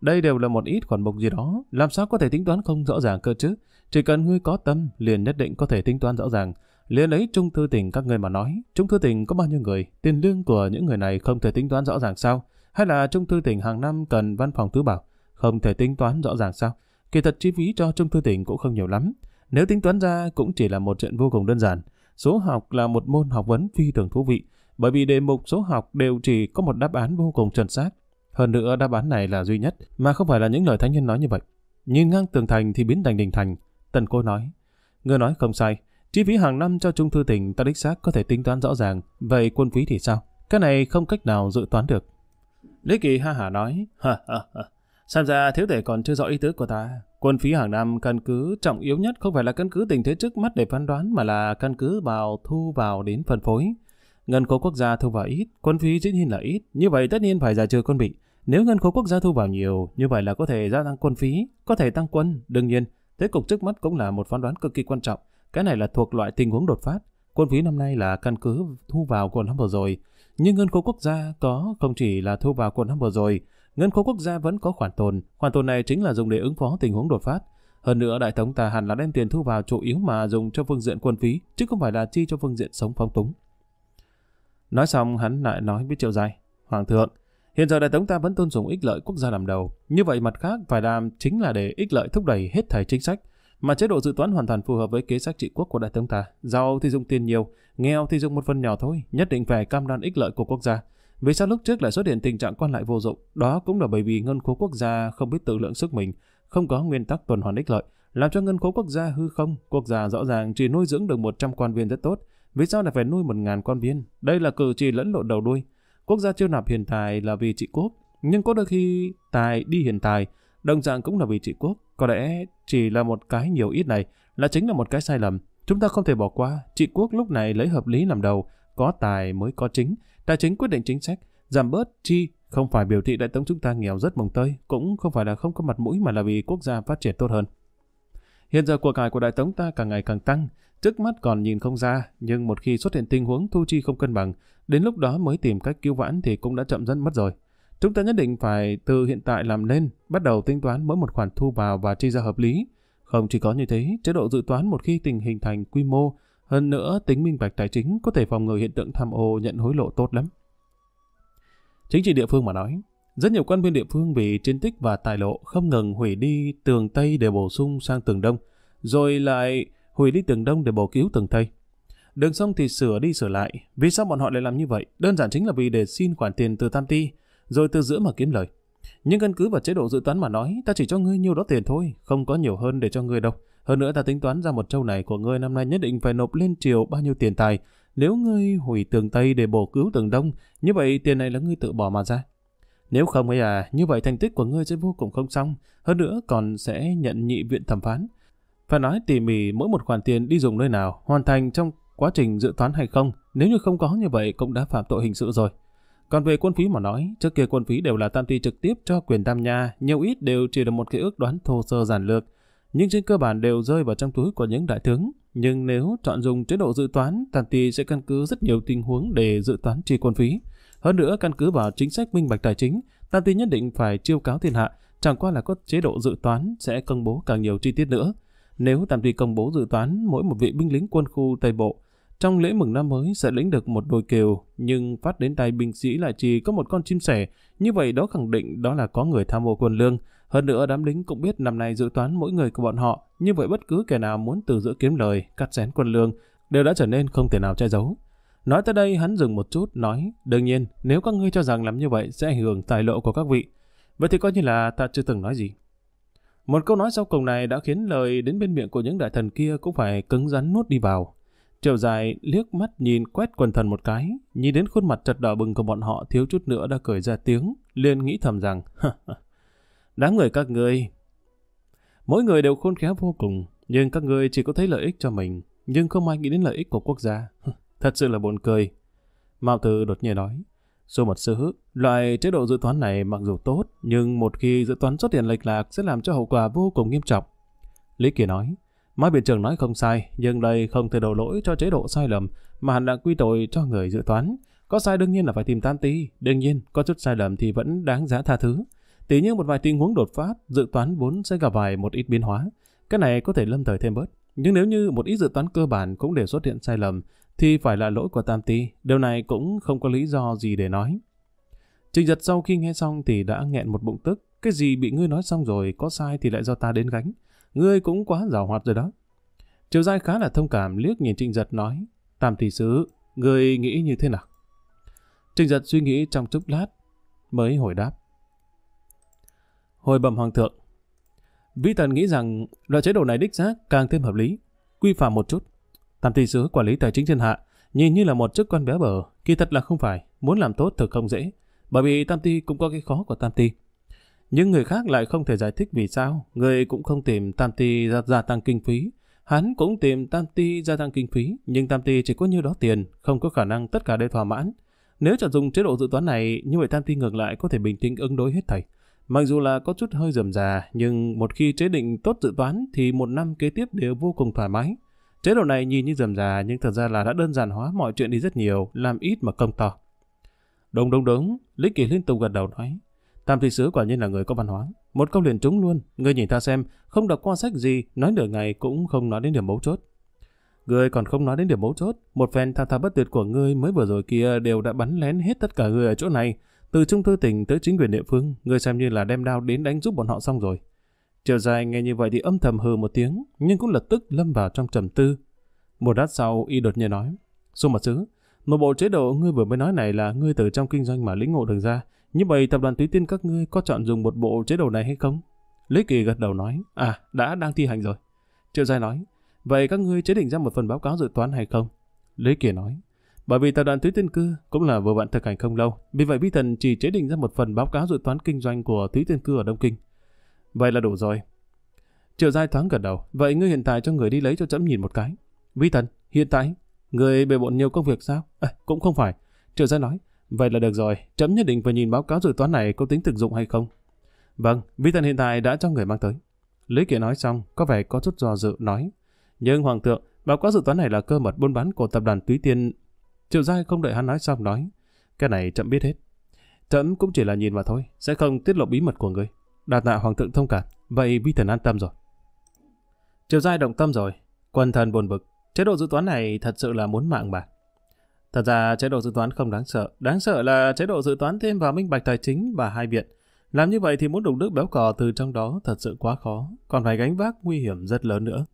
đây đều là một ít khoản mục gì đó, làm sao có thể tính toán không rõ ràng cơ chứ? Chỉ cần ngươi có tâm, liền nhất định có thể tính toán rõ ràng. Liên lấy trung thư tỉnh các người mà nói, trung thư tỉnh có bao nhiêu người, tiền lương của những người này không thể tính toán rõ ràng sao? Hay là trung thư tỉnh hàng năm cần văn phòng tứ bảo, không thể tính toán rõ ràng sao? Kỳ thật chi phí cho trung thư tỉnh cũng không nhiều lắm. Nếu tính toán ra cũng chỉ là một chuyện vô cùng đơn giản. Số học là một môn học vấn phi thường thú vị, bởi vì đề mục số học đều chỉ có một đáp án vô cùng chuẩn xác hơn nữa đáp án này là duy nhất, mà không phải là những lời thánh nhân nói như vậy. Nhìn ngang tường thành thì biến thành đình thành, Tần Cô nói. Ngươi nói không sai, chi phí hàng năm cho trung thư tỉnh ta đích xác có thể tính toán rõ ràng, vậy quân phí thì sao? Cái này không cách nào dự toán được. Lý Kỳ ha hả nói, ha ha ha, xem ra thiếu thể còn chưa rõ ý tứ của ta. Quân phí hàng năm căn cứ trọng yếu nhất không phải là căn cứ tình thế trước mắt để phán đoán mà là căn cứ vào thu vào đến phân phối. Ngân cố quốc gia thu vào ít, quân phí dĩ nhiên là ít, như vậy tất nhiên phải giải trừ quân bị. Nếu ngân khố quốc gia thu vào nhiều, như vậy là có thể gia tăng quân phí, có thể tăng quân. Đương nhiên, thế cục trước mắt cũng là một phán đoán cực kỳ quan trọng. Cái này là thuộc loại tình huống đột phát. Quân phí năm nay là căn cứ thu vào của năm vừa rồi. Nhưng ngân khố quốc gia có không chỉ là thu vào của năm vừa rồi, ngân khố quốc gia vẫn có khoản tồn. Khoản tồn này chính là dùng để ứng phó tình huống đột phát. Hơn nữa, đại thống ta hẳn là đem tiền thu vào chủ yếu mà dùng cho phương diện quân phí, chứ không phải là chi cho phương diện sống phóng túng. Nói xong, hắn lại nói với triệu dài. Hoàng thượng, Hiện giờ đại tống ta vẫn tôn dùng ích lợi quốc gia làm đầu, như vậy mặt khác phải làm chính là để ích lợi thúc đẩy hết thảy chính sách, mà chế độ dự toán hoàn toàn phù hợp với kế sách trị quốc của đại tống ta. Giàu thì dùng tiền nhiều, nghèo thì dùng một phần nhỏ thôi, nhất định phải cam đoan ích lợi của quốc gia. Vì sao lúc trước lại xuất hiện tình trạng quan lại vô dụng? Đó cũng là bởi vì ngân khố quốc gia không biết tự lượng sức mình, không có nguyên tắc tuần hoàn ích lợi, làm cho ngân khố quốc gia hư không. Quốc gia rõ ràng chỉ nuôi dưỡng được 100 quan viên rất tốt, vì sao lại phải nuôi 1.000 quan viên? Đây là cử chỉ lẫn lộn đầu đuôi. Quốc gia chưa nạp hiện tài là vì trị quốc, nhưng có đôi khi tài đi hiện tài, đồng dạng cũng là vì trị quốc. Có lẽ chỉ là một cái nhiều ít này là chính là một cái sai lầm. Chúng ta không thể bỏ qua, trị quốc lúc này lấy hợp lý làm đầu, có tài mới có chính. Tài chính quyết định chính sách, giảm bớt chi không phải biểu thị đại tống chúng ta nghèo rất mồng tơi, cũng không phải là không có mặt mũi mà là vì quốc gia phát triển tốt hơn. Hiện giờ cuộc cải của đại tống ta càng ngày càng tăng, trước mắt còn nhìn không ra, nhưng một khi xuất hiện tình huống thu chi không cân bằng, Đến lúc đó mới tìm cách cứu vãn thì cũng đã chậm dẫn mất rồi. Chúng ta nhất định phải từ hiện tại làm lên, bắt đầu tính toán mỗi một khoản thu vào và chi ra hợp lý. Không chỉ có như thế, chế độ dự toán một khi tình hình thành quy mô, hơn nữa tính minh bạch tài chính có thể phòng ngừa hiện tượng tham ô nhận hối lộ tốt lắm. Chính trị địa phương mà nói, rất nhiều quan viên địa phương vì chiến tích và tài lộ không ngừng hủy đi tường Tây để bổ sung sang tường Đông, rồi lại hủy đi tường Đông để bổ cứu tường Tây. Đường xong thì sửa đi sửa lại. Vì sao bọn họ lại làm như vậy? Đơn giản chính là vì để xin khoản tiền từ Tam Ti, rồi từ giữa mà kiếm lời. Nhưng căn cứ vào chế độ dự toán mà nói, ta chỉ cho ngươi nhiêu đó tiền thôi, không có nhiều hơn để cho ngươi đâu. Hơn nữa ta tính toán ra một châu này của ngươi năm nay nhất định phải nộp lên triều bao nhiêu tiền tài. Nếu ngươi hủy tường Tây để bổ cứu tường Đông, như vậy tiền này là ngươi tự bỏ mà ra. Nếu không ấy à, như vậy thành tích của ngươi sẽ vô cùng không xong. Hơn nữa còn sẽ nhận nhị viện thẩm phán. Phải nói tỉ mỉ mỗi một khoản tiền đi dùng nơi nào, hoàn thành trong quá trình dự toán hay không, nếu như không có như vậy cũng đã phạm tội hình sự rồi. Còn về quân phí mà nói, trước kia quân phí đều là tam ty trực tiếp cho quyền tam nha, nhiều ít đều chỉ là một cái ước đoán thô sơ giản lược, nhưng trên cơ bản đều rơi vào trong túi của những đại tướng. Nhưng nếu chọn dùng chế độ dự toán, tam ty sẽ căn cứ rất nhiều tình huống để dự toán chi quân phí. Hơn nữa, căn cứ vào chính sách minh bạch tài chính, tam ty nhất định phải chiêu cáo thiên hạ, chẳng qua là có chế độ dự toán sẽ công bố càng nhiều chi tiết nữa. Nếu tam ty công bố dự toán mỗi một vị binh lính quân khu Tây Bộ, trong lễ mừng năm mới sẽ lĩnh được một đôi kiều, nhưng phát đến tay binh sĩ lại chỉ có một con chim sẻ, như vậy đó khẳng định đó là có người tham ô quân lương. Hơn nữa đám lính cũng biết năm nay dự toán mỗi người của bọn họ, như vậy bất cứ kẻ nào muốn từ giữa kiếm lời, cắt xén quân lương, đều đã trở nên không thể nào che giấu. Nói tới đây hắn dừng một chút, nói, đương nhiên, nếu các ngươi cho rằng làm như vậy sẽ ảnh hưởng tài lộ của các vị, vậy thì coi như là ta chưa từng nói gì. Một câu nói sau cùng này đã khiến lời đến bên miệng của những đại thần kia cũng phải cứng rắn nuốt đi vào. Triệu dài liếc mắt nhìn quét quần thần một cái, nhìn đến khuôn mặt chật đỏ bừng của bọn họ thiếu chút nữa đã cười ra tiếng, liền nghĩ thầm rằng, <laughs> đáng người các ngươi. Mỗi người đều khôn khéo vô cùng, nhưng các ngươi chỉ có thấy lợi ích cho mình, nhưng không ai nghĩ đến lợi ích của quốc gia. <laughs> Thật sự là buồn cười. Mao Tử đột nhiên nói, Số mật sứ, loại chế độ dự toán này mặc dù tốt, nhưng một khi dự toán xuất hiện lệch lạc sẽ làm cho hậu quả vô cùng nghiêm trọng. Lý Kỳ nói, Má viện trưởng nói không sai, nhưng đây không thể đổ lỗi cho chế độ sai lầm, mà hẳn là quy tội cho người dự toán. Có sai đương nhiên là phải tìm tan ti, đương nhiên có chút sai lầm thì vẫn đáng giá tha thứ. tỷ như một vài tình huống đột phát, dự toán vốn sẽ gặp vài một ít biến hóa. Cái này có thể lâm thời thêm bớt. Nhưng nếu như một ít dự toán cơ bản cũng để xuất hiện sai lầm, thì phải là lỗi của tam ti. Điều này cũng không có lý do gì để nói. Trình giật sau khi nghe xong thì đã nghẹn một bụng tức. Cái gì bị ngươi nói xong rồi, có sai thì lại do ta đến gánh ngươi cũng quá giàu hoạt rồi đó. Triều Giai khá là thông cảm liếc nhìn Trịnh Giật nói, Tam tỷ sứ, ngươi nghĩ như thế nào? Trịnh Giật suy nghĩ trong chút lát, mới hồi đáp. Hồi bẩm hoàng thượng, Vi Tần nghĩ rằng loại chế độ này đích giác càng thêm hợp lý, quy phạm một chút. Tam tỷ sứ quản lý tài chính thiên hạ, nhìn như là một chức quan béo bở, kỳ thật là không phải, muốn làm tốt thực không dễ, bởi vì Tam Ti cũng có cái khó của Tam Ti. Những người khác lại không thể giải thích vì sao, người cũng không tìm Tam Ti gia, gia tăng kinh phí. Hắn cũng tìm Tam Ti gia tăng kinh phí, nhưng Tam Ti chỉ có nhiêu đó tiền, không có khả năng tất cả đều thỏa mãn. Nếu chọn dùng chế độ dự toán này, như vậy Tam Ti ngược lại có thể bình tĩnh ứng đối hết thảy. Mặc dù là có chút hơi rườm rà, nhưng một khi chế định tốt dự toán thì một năm kế tiếp đều vô cùng thoải mái. Chế độ này nhìn như rườm rà nhưng thật ra là đã đơn giản hóa mọi chuyện đi rất nhiều, làm ít mà công to. Đúng đúng đúng, Lý Kỳ liên tục gật đầu nói. Tam thị sứ quả nhiên là người có văn hóa. Một câu liền trúng luôn, ngươi nhìn ta xem, không đọc qua sách gì, nói nửa ngày cũng không nói đến điểm mấu chốt. Ngươi còn không nói đến điểm mấu chốt, một phen thao thao bất tuyệt của ngươi mới vừa rồi kia đều đã bắn lén hết tất cả người ở chỗ này. Từ trung thư tỉnh tới chính quyền địa phương, ngươi xem như là đem đao đến đánh giúp bọn họ xong rồi. Triệu dài nghe như vậy thì âm thầm hừ một tiếng, nhưng cũng lập tức lâm vào trong trầm tư. Một lát sau, y đột nhiên nói, Xô mặt sứ, một bộ chế độ ngươi vừa mới nói này là ngươi từ trong kinh doanh mà lĩnh ngộ được ra, như vậy tập đoàn Túy Tiên các ngươi có chọn dùng một bộ chế độ này hay không? Lý Kỳ gật đầu nói, à, đã đang thi hành rồi. Triệu Giai nói, vậy các ngươi chế định ra một phần báo cáo dự toán hay không? Lý Kỳ nói, bởi vì tập đoàn Túy Tiên Cư cũng là vừa bạn thực hành không lâu, vì vậy Vi Thần chỉ chế định ra một phần báo cáo dự toán kinh doanh của Túy Tiên Cư ở Đông Kinh. Vậy là đủ rồi. Triệu Giai thoáng gật đầu, vậy ngươi hiện tại cho người đi lấy cho chấm nhìn một cái. Vi Thần, hiện tại, người bề bộn nhiều công việc sao? À, cũng không phải. Triệu Giai nói, Vậy là được rồi, chấm nhất định phải nhìn báo cáo dự toán này có tính thực dụng hay không. Vâng, vi thần hiện tại đã cho người mang tới. Lý Kiệt nói xong, có vẻ có chút do dự nói. Nhưng Hoàng thượng, báo cáo dự toán này là cơ mật buôn bán của tập đoàn Túy Tiên. Triệu Giai không đợi hắn nói xong nói. Cái này chậm biết hết. Chậm cũng chỉ là nhìn mà thôi, sẽ không tiết lộ bí mật của người. Đạt tạ Hoàng thượng thông cảm, vậy vi thần an tâm rồi. Triệu Giai động tâm rồi, quần thần buồn bực. Chế độ dự toán này thật sự là muốn mạng mà. Thật ra chế độ dự toán không đáng sợ, đáng sợ là chế độ dự toán thêm vào minh bạch tài chính và hai viện. Làm như vậy thì muốn đục nước béo cò từ trong đó thật sự quá khó, còn phải gánh vác nguy hiểm rất lớn nữa.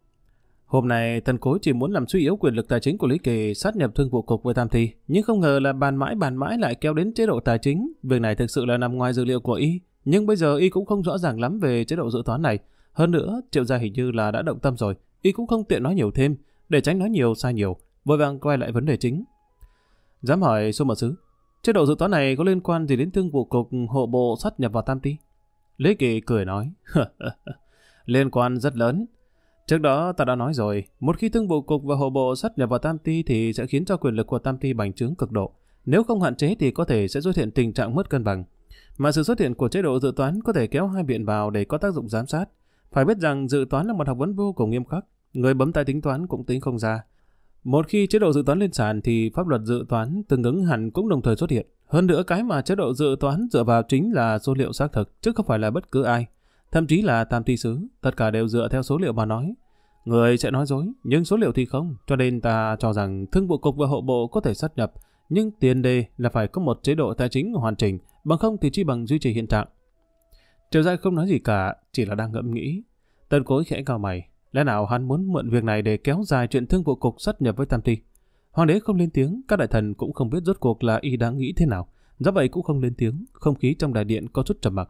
Hôm nay, thần cối chỉ muốn làm suy yếu quyền lực tài chính của Lý Kỳ sát nhập thương vụ cục với Tam Thi, nhưng không ngờ là bàn mãi bàn mãi lại kéo đến chế độ tài chính. Việc này thực sự là nằm ngoài dữ liệu của y, nhưng bây giờ y cũng không rõ ràng lắm về chế độ dự toán này. Hơn nữa, triệu gia hình như là đã động tâm rồi, y cũng không tiện nói nhiều thêm, để tránh nói nhiều sai nhiều, vội vàng quay lại vấn đề chính. Dám hỏi xô mật sứ, chế độ dự toán này có liên quan gì đến thương vụ cục hộ bộ sát nhập vào Tam Ti? Lý Kỳ cười nói, <laughs> liên quan rất lớn. Trước đó ta đã nói rồi, một khi thương vụ cục và hộ bộ sát nhập vào Tam Ti thì sẽ khiến cho quyền lực của Tam Ti bành trướng cực độ. Nếu không hạn chế thì có thể sẽ xuất hiện tình trạng mất cân bằng. Mà sự xuất hiện của chế độ dự toán có thể kéo hai viện vào để có tác dụng giám sát. Phải biết rằng dự toán là một học vấn vô cùng nghiêm khắc. Người bấm tay tính toán cũng tính không ra. Một khi chế độ dự toán lên sàn thì pháp luật dự toán tương ứng hẳn cũng đồng thời xuất hiện. Hơn nữa cái mà chế độ dự toán dựa vào chính là số liệu xác thực chứ không phải là bất cứ ai. Thậm chí là tam thi sứ, tất cả đều dựa theo số liệu mà nói. Người sẽ nói dối, nhưng số liệu thì không, cho nên ta cho rằng thương bộ cục và hộ bộ có thể sát nhập, nhưng tiền đề là phải có một chế độ tài chính hoàn chỉnh, bằng không thì chỉ bằng duy trì hiện trạng. Triều Giai không nói gì cả, chỉ là đang ngẫm nghĩ. Tân cối khẽ cao mày, Lẽ nào hắn muốn mượn việc này để kéo dài chuyện thương vụ cục sát nhập với Tam Ti? Hoàng đế không lên tiếng, các đại thần cũng không biết rốt cuộc là y đã nghĩ thế nào. Do vậy cũng không lên tiếng, không khí trong đại điện có chút trầm mặc.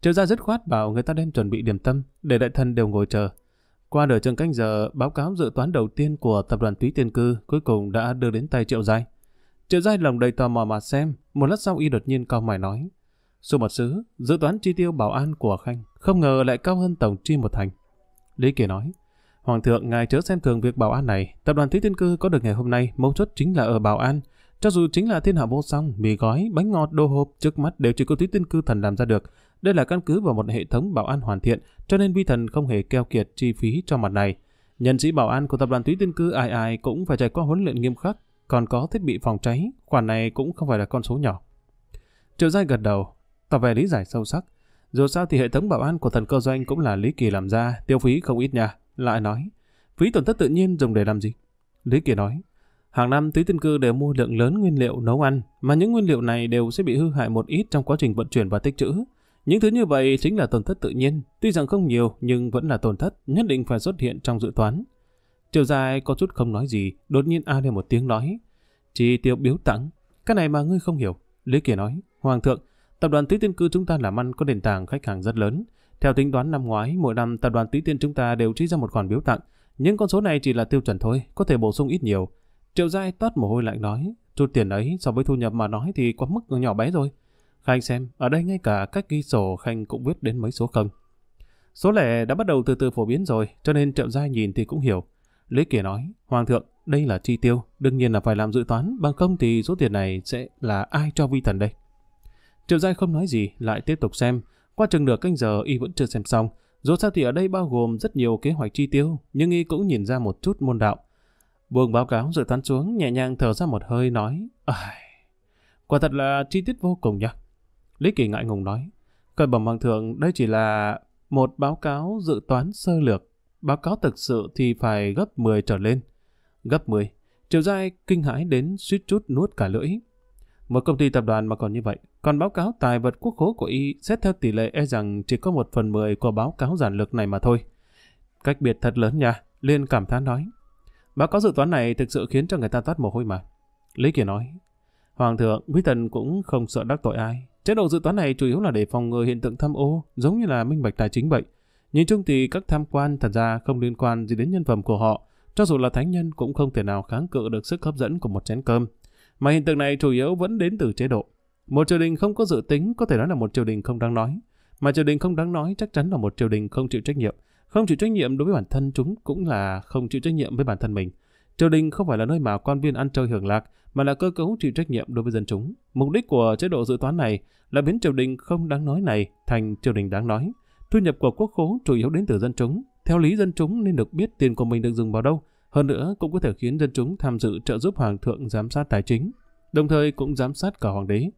Triệu gia dứt khoát bảo người ta đem chuẩn bị điểm tâm, để đại thần đều ngồi chờ. Qua nửa chừng canh giờ, báo cáo dự toán đầu tiên của tập đoàn Túy Tiên Cư cuối cùng đã đưa đến tay Triệu Giai. Triệu Giai lòng đầy tò mò mà xem, một lát sau y đột nhiên cao mày nói. Số mật sứ, dự toán chi tiêu bảo an của Khanh không ngờ lại cao hơn tổng chi một thành. Lý Kỳ nói, Hoàng thượng ngài chớ xem thường việc bảo an này, tập đoàn Thí Tiên Cư có được ngày hôm nay, mấu chốt chính là ở bảo an. Cho dù chính là thiên hạ vô song, mì gói, bánh ngọt, đồ hộp, trước mắt đều chỉ có Thí Tiên Cư thần làm ra được. Đây là căn cứ vào một hệ thống bảo an hoàn thiện, cho nên vi thần không hề keo kiệt chi phí cho mặt này. Nhân sĩ bảo an của tập đoàn Thúy Tiên Cư ai ai cũng phải trải qua huấn luyện nghiêm khắc, còn có thiết bị phòng cháy, khoản này cũng không phải là con số nhỏ. Triệu Giai gật đầu, tỏ vẻ lý giải sâu sắc, dù sao thì hệ thống bảo an của thần cơ doanh cũng là Lý Kỳ làm ra, tiêu phí không ít nha. Lại nói, phí tổn thất tự nhiên dùng để làm gì? Lý Kỳ nói, hàng năm túy Tinh cư đều mua lượng lớn nguyên liệu nấu ăn, mà những nguyên liệu này đều sẽ bị hư hại một ít trong quá trình vận chuyển và tích trữ. Những thứ như vậy chính là tổn thất tự nhiên, tuy rằng không nhiều nhưng vẫn là tổn thất, nhất định phải xuất hiện trong dự toán. Chiều dài có chút không nói gì, đột nhiên A lên một tiếng nói. Chỉ tiêu biếu tặng, cái này mà ngươi không hiểu. Lý Kỳ nói, Hoàng thượng, Tập đoàn Tứ Tiên Cư chúng ta làm ăn có nền tảng khách hàng rất lớn. Theo tính toán năm ngoái, mỗi năm tập đoàn Tứ Tiên chúng ta đều chi ra một khoản biếu tặng. Những con số này chỉ là tiêu chuẩn thôi, có thể bổ sung ít nhiều. Triệu Giai toát mồ hôi lạnh nói, chút tiền ấy so với thu nhập mà nói thì quá mức nhỏ bé rồi. Khanh xem, ở đây ngay cả cách ghi sổ Khanh cũng biết đến mấy số không. Số lẻ đã bắt đầu từ từ phổ biến rồi, cho nên Triệu Giai nhìn thì cũng hiểu. Lý Kỳ nói, Hoàng thượng, đây là chi tiêu, đương nhiên là phải làm dự toán, bằng không thì số tiền này sẽ là ai cho vi thần đây. Triệu Giai không nói gì, lại tiếp tục xem. Qua chừng nửa canh giờ y vẫn chưa xem xong. Dù sao thì ở đây bao gồm rất nhiều kế hoạch chi tiêu, nhưng y cũng nhìn ra một chút môn đạo. Buông báo cáo dự toán xuống, nhẹ nhàng thở ra một hơi nói, Ai... Quả thật là chi tiết vô cùng nhỉ. Lý Kỳ ngại ngùng nói, Cơn bẩm hoàng thượng, đây chỉ là một báo cáo dự toán sơ lược. Báo cáo thực sự thì phải gấp 10 trở lên. Gấp 10. Triệu Giai kinh hãi đến suýt chút nuốt cả lưỡi. Một công ty tập đoàn mà còn như vậy, còn báo cáo tài vật quốc khố của y xét theo tỷ lệ e rằng chỉ có một phần mười của báo cáo giản lược này mà thôi. Cách biệt thật lớn nha, Liên cảm thán nói. Báo cáo dự toán này thực sự khiến cho người ta toát mồ hôi mà. Lý kỳ nói, Hoàng thượng, quý thần cũng không sợ đắc tội ai. Chế độ dự toán này chủ yếu là để phòng ngừa hiện tượng tham ô, giống như là minh bạch tài chính vậy. Nhìn chung thì các tham quan thật ra không liên quan gì đến nhân phẩm của họ, cho dù là thánh nhân cũng không thể nào kháng cự được sức hấp dẫn của một chén cơm. Mà hiện tượng này chủ yếu vẫn đến từ chế độ. Một triều đình không có dự tính có thể nói là một triều đình không đáng nói. Mà triều đình không đáng nói chắc chắn là một triều đình không chịu trách nhiệm. Không chịu trách nhiệm đối với bản thân chúng cũng là không chịu trách nhiệm với bản thân mình. Triều đình không phải là nơi mà quan viên ăn chơi hưởng lạc, mà là cơ cấu chịu trách nhiệm đối với dân chúng. Mục đích của chế độ dự toán này là biến triều đình không đáng nói này thành triều đình đáng nói. Thu nhập của quốc khố chủ yếu đến từ dân chúng. Theo lý dân chúng nên được biết tiền của mình được dùng vào đâu, hơn nữa cũng có thể khiến dân chúng tham dự trợ giúp hoàng thượng giám sát tài chính, đồng thời cũng giám sát cả hoàng đế.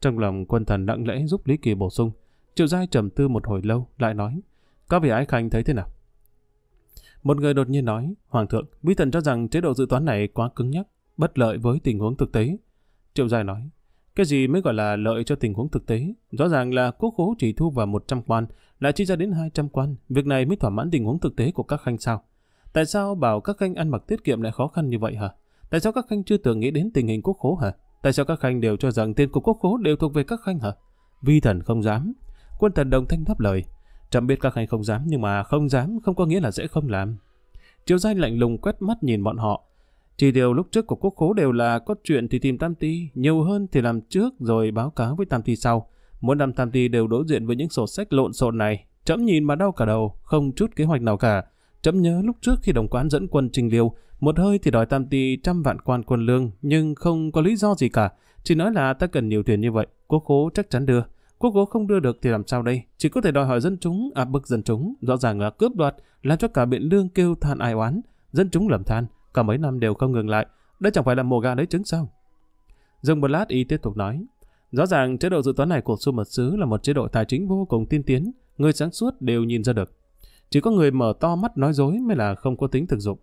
Trong lòng quân thần lặng lẽ giúp Lý Kỳ bổ sung, Triệu Giai trầm tư một hồi lâu, lại nói, các vị ái khanh thấy thế nào? Một người đột nhiên nói, Hoàng thượng, vi thần cho rằng chế độ dự toán này quá cứng nhắc, bất lợi với tình huống thực tế. Triệu Giai nói, cái gì mới gọi là lợi cho tình huống thực tế? Rõ ràng là quốc khố chỉ thu vào 100 quan, lại chi ra đến 200 quan, việc này mới thỏa mãn tình huống thực tế của các khanh sao? Tại sao bảo các khanh ăn mặc tiết kiệm lại khó khăn như vậy hả? Tại sao các khanh chưa từng nghĩ đến tình hình quốc khố hả? Tại sao các khanh đều cho rằng tiền của quốc khố đều thuộc về các khanh hả? Vi thần không dám. Quân thần đồng thanh đáp lời. Chẳng biết các khanh không dám nhưng mà không dám không có nghĩa là sẽ không làm. Triều Giai lạnh lùng quét mắt nhìn bọn họ. Chỉ điều lúc trước của quốc khố đều là có chuyện thì tìm Tam Ti, nhiều hơn thì làm trước rồi báo cáo với Tam Ti sau. Muốn làm Tam Ti đều đối diện với những sổ sách lộn xộn này. Trẫm nhìn mà đau cả đầu, không chút kế hoạch nào cả. Chấm nhớ lúc trước khi đồng quán dẫn quân trình liêu, một hơi thì đòi tam ti trăm vạn quan quân lương, nhưng không có lý do gì cả. Chỉ nói là ta cần nhiều tiền như vậy, quốc cố chắc chắn đưa. Quốc cố không đưa được thì làm sao đây? Chỉ có thể đòi hỏi dân chúng, áp à, bức dân chúng, rõ ràng là cướp đoạt, làm cho cả biện lương kêu than ai oán. Dân chúng lầm than, cả mấy năm đều không ngừng lại. Đây chẳng phải là mồ gà lấy trứng sao? Dừng một lát y tiếp tục nói. Rõ ràng chế độ dự toán này của Su Mật Sứ là một chế độ tài chính vô cùng tiên tiến, người sáng suốt đều nhìn ra được. Chỉ có người mở to mắt nói dối mới là không có tính thực dụng.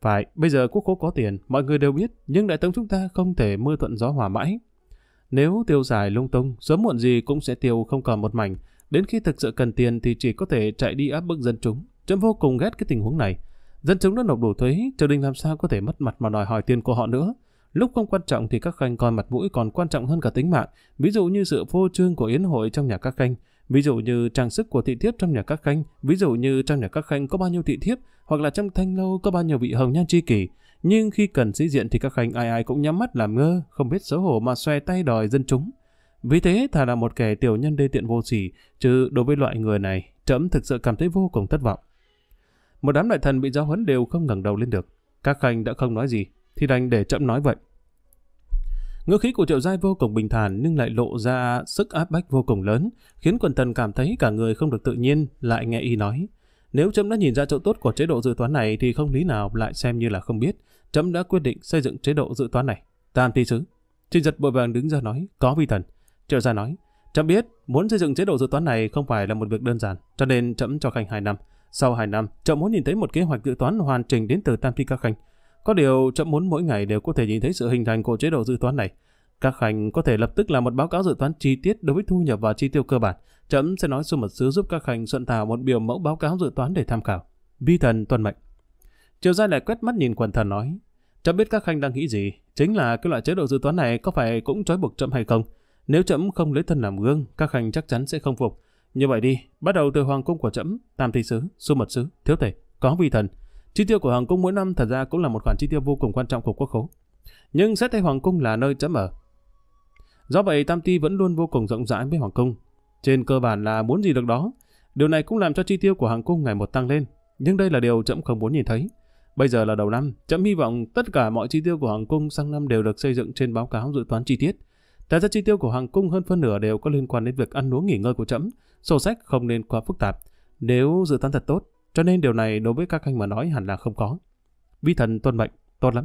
Phải, bây giờ quốc khố có tiền, mọi người đều biết, nhưng đại tướng chúng ta không thể mưa thuận gió hòa mãi. Nếu tiêu xài lung tung, sớm muộn gì cũng sẽ tiêu không còn một mảnh. Đến khi thực sự cần tiền thì chỉ có thể chạy đi áp bức dân chúng. Trâm vô cùng ghét cái tình huống này. Dân chúng đã nộp đủ thuế, triều đình làm sao có thể mất mặt mà đòi hỏi tiền của họ nữa. Lúc không quan trọng thì các khanh coi mặt mũi còn quan trọng hơn cả tính mạng, ví dụ như sự phô trương của yến hội trong nhà các khanh. Ví dụ như trang sức của thị thiếp trong nhà các khanh, ví dụ như trong nhà các khanh có bao nhiêu thị thiếp, hoặc là trong thanh lâu có bao nhiêu vị hồng nhan tri kỷ. Nhưng khi cần sĩ diện thì các khanh ai ai cũng nhắm mắt làm ngơ, không biết xấu hổ mà xòe tay đòi dân chúng. Vì thế thà là một kẻ tiểu nhân đê tiện vô sỉ, chứ đối với loại người này, trẫm thực sự cảm thấy vô cùng thất vọng. Một đám đại thần bị giáo huấn đều không ngẩng đầu lên được. Các khanh đã không nói gì, thì đành để trẫm nói vậy. Ngữ khí của Triệu Giai vô cùng bình thản nhưng lại lộ ra sức áp bách vô cùng lớn, khiến quần thần cảm thấy cả người không được tự nhiên, lại nghe y nói. Nếu Trâm đã nhìn ra chỗ tốt của chế độ dự toán này thì không lý nào lại xem như là không biết. Trâm đã quyết định xây dựng chế độ dự toán này. Tam thi sứ. Trình giật bội vàng đứng ra nói, có vi thần. Triệu Giai nói, Trâm biết, muốn xây dựng chế độ dự toán này không phải là một việc đơn giản, cho nên Trâm cho Khanh 2 năm. Sau 2 năm, Trâm muốn nhìn thấy một kế hoạch dự toán hoàn chỉnh đến từ Tam Thi Các Khanh có điều chậm muốn mỗi ngày đều có thể nhìn thấy sự hình thành của chế độ dự toán này. Các khanh có thể lập tức làm một báo cáo dự toán chi tiết đối với thu nhập và chi tiêu cơ bản. Chậm sẽ nói xuống mật sứ giúp các khanh soạn thảo một biểu mẫu báo cáo dự toán để tham khảo. Vi thần tuân mệnh. Triều gia lại quét mắt nhìn quần thần nói. Chậm biết các khanh đang nghĩ gì. Chính là cái loại chế độ dự toán này có phải cũng trói buộc chậm hay không? Nếu chậm không lấy thân làm gương, các khanh chắc chắn sẽ không phục. Như vậy đi, bắt đầu từ hoàng cung của chậm, tam thị sứ, su mật sứ, thiếu thể, có vi thần, Chi tiêu của Hoàng Cung mỗi năm thật ra cũng là một khoản chi tiêu vô cùng quan trọng của quốc khố. Nhưng xét thấy Hoàng Cung là nơi chấm ở. Do vậy Tam Ti vẫn luôn vô cùng rộng rãi với Hoàng Cung. Trên cơ bản là muốn gì được đó. Điều này cũng làm cho chi tiêu của Hoàng Cung ngày một tăng lên. Nhưng đây là điều chậm không muốn nhìn thấy. Bây giờ là đầu năm, chậm hy vọng tất cả mọi chi tiêu của Hoàng Cung sang năm đều được xây dựng trên báo cáo dự toán chi tiết. Thật ra chi tiêu của Hoàng Cung hơn phân nửa đều có liên quan đến việc ăn uống nghỉ ngơi của chậm. Sổ sách không nên quá phức tạp. Nếu dự toán thật tốt, cho nên điều này đối với các anh mà nói hẳn là không có. Vi thần tuân mệnh, tốt lắm.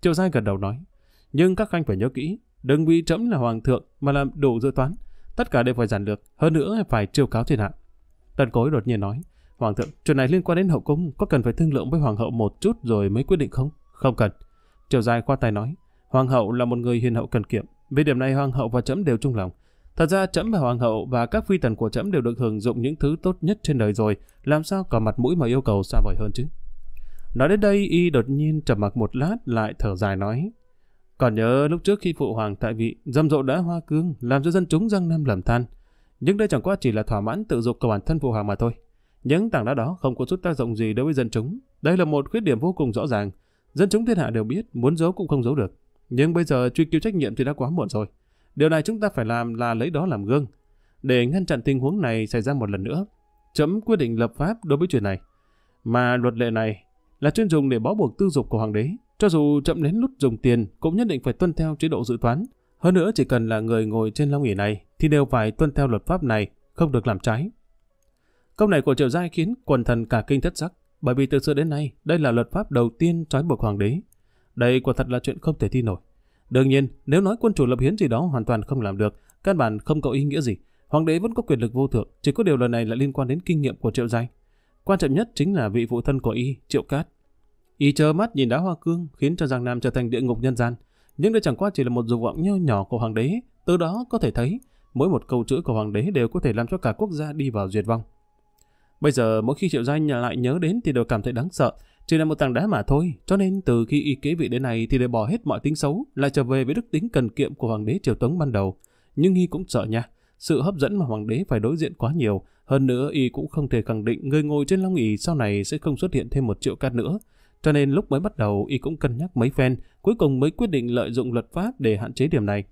Triệu Giai gần đầu nói. Nhưng các anh phải nhớ kỹ, đừng vì trẫm là hoàng thượng mà làm đủ dự toán. Tất cả đều phải giản lược, hơn nữa phải triều cáo thiên hạ. Tần cối đột nhiên nói. Hoàng thượng, chuyện này liên quan đến hậu cung, có cần phải thương lượng với hoàng hậu một chút rồi mới quyết định không? Không cần. Triều Giai qua tay nói. Hoàng hậu là một người hiền hậu cần kiệm. Về điểm này hoàng hậu và trẫm đều chung lòng. Thật ra trẫm và hoàng hậu và các phi tần của trẫm đều được hưởng dụng những thứ tốt nhất trên đời rồi, làm sao có mặt mũi mà yêu cầu xa vời hơn chứ? Nói đến đây, y đột nhiên trầm mặc một lát lại thở dài nói. Còn nhớ lúc trước khi phụ hoàng tại vị, dâm rộ đã hoa cương, làm cho dân chúng răng nam lầm than. Nhưng đây chẳng qua chỉ là thỏa mãn tự dục của bản thân phụ hoàng mà thôi. Những tảng đá đó không có chút tác dụng gì đối với dân chúng. Đây là một khuyết điểm vô cùng rõ ràng. Dân chúng thiên hạ đều biết, muốn giấu cũng không giấu được. Nhưng bây giờ truy cứu trách nhiệm thì đã quá muộn rồi. Điều này chúng ta phải làm là lấy đó làm gương. Để ngăn chặn tình huống này xảy ra một lần nữa, chấm quyết định lập pháp đối với chuyện này. Mà luật lệ này là chuyên dùng để bó buộc tư dục của hoàng đế. Cho dù chậm đến lúc dùng tiền, cũng nhất định phải tuân theo chế độ dự toán. Hơn nữa chỉ cần là người ngồi trên long ỷ này thì đều phải tuân theo luật pháp này, không được làm trái. Câu này của Triệu Giai khiến quần thần cả kinh thất sắc, bởi vì từ xưa đến nay đây là luật pháp đầu tiên trói buộc hoàng đế. Đây quả thật là chuyện không thể thi nổi. Đương nhiên, nếu nói quân chủ lập hiến gì đó hoàn toàn không làm được, căn bản không có ý nghĩa gì. Hoàng đế vẫn có quyền lực vô thượng, chỉ có điều lần này là liên quan đến kinh nghiệm của Triệu Danh. Quan trọng nhất chính là vị phụ thân của y, Triệu Cát. Y chờ mắt nhìn đá hoa cương khiến cho Giang Nam trở thành địa ngục nhân gian. Nhưng đây chẳng qua chỉ là một dục vọng nho nhỏ của hoàng đế, từ đó có thể thấy mỗi một câu chữ của hoàng đế đều có thể làm cho cả quốc gia đi vào diệt vong. Bây giờ mỗi khi Triệu Danh lại nhớ đến thì đều cảm thấy đáng sợ, chỉ là một tảng đá mà thôi, cho nên từ khi y kế vị đến này thì để bỏ hết mọi tính xấu, lại trở về với đức tính cần kiệm của hoàng đế Triều Tống ban đầu. Nhưng y cũng sợ nha, sự hấp dẫn mà hoàng đế phải đối diện quá nhiều, hơn nữa y cũng không thể khẳng định người ngồi trên long ỷ sau này sẽ không xuất hiện thêm một triệu cát nữa. Cho nên lúc mới bắt đầu y cũng cân nhắc mấy phen, cuối cùng mới quyết định lợi dụng luật pháp để hạn chế điểm này.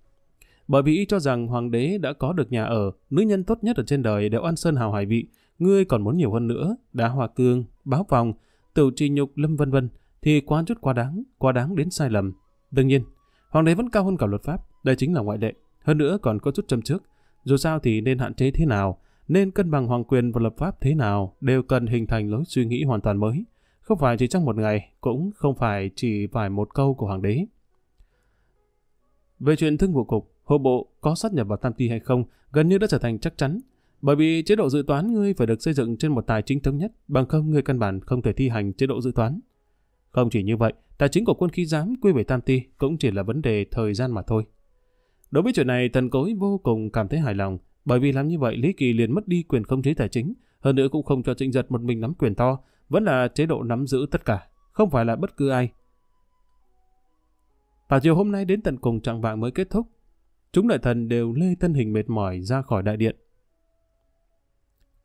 Bởi vì y cho rằng hoàng đế đã có được nhà ở, nữ nhân tốt nhất ở trên đời đều ăn sơn hào hải vị, ngươi còn muốn nhiều hơn nữa, đá hòa cương, báo phòng, tự Trì Nhục, Lâm vân vân thì quá chút quá đáng, quá đáng đến sai lầm. Đương nhiên, hoàng đế vẫn cao hơn cả luật pháp, đây chính là ngoại lệ. Hơn nữa còn có chút châm trước. Dù sao thì nên hạn chế thế nào, nên cân bằng hoàng quyền và lập pháp thế nào đều cần hình thành lối suy nghĩ hoàn toàn mới. Không phải chỉ trong một ngày, cũng không phải chỉ vài một câu của hoàng đế. Về chuyện thương vụ cục, hộ bộ có sát nhập vào tam ti hay không gần như đã trở thành chắc chắn. Bởi vì chế độ dự toán ngươi phải được xây dựng trên một tài chính thống nhất, bằng không ngươi căn bản không thể thi hành chế độ dự toán. Không chỉ như vậy, tài chính của quân khí giám quy về tam ti cũng chỉ là vấn đề thời gian mà thôi. Đối với chuyện này, thần cối vô cùng cảm thấy hài lòng, bởi vì làm như vậy Lý Kỳ liền mất đi quyền không chế tài chính, hơn nữa cũng không cho trịnh giật một mình nắm quyền to, vẫn là chế độ nắm giữ tất cả, không phải là bất cứ ai. Và chiều hôm nay đến tận cùng trạng vạng mới kết thúc, chúng đại thần đều lê thân hình mệt mỏi ra khỏi đại điện.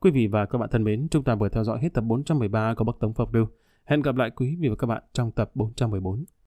Quý vị và các bạn thân mến, chúng ta vừa theo dõi hết tập 413 của Bắc Tống Phật Lưu. Hẹn gặp lại quý vị và các bạn trong tập 414.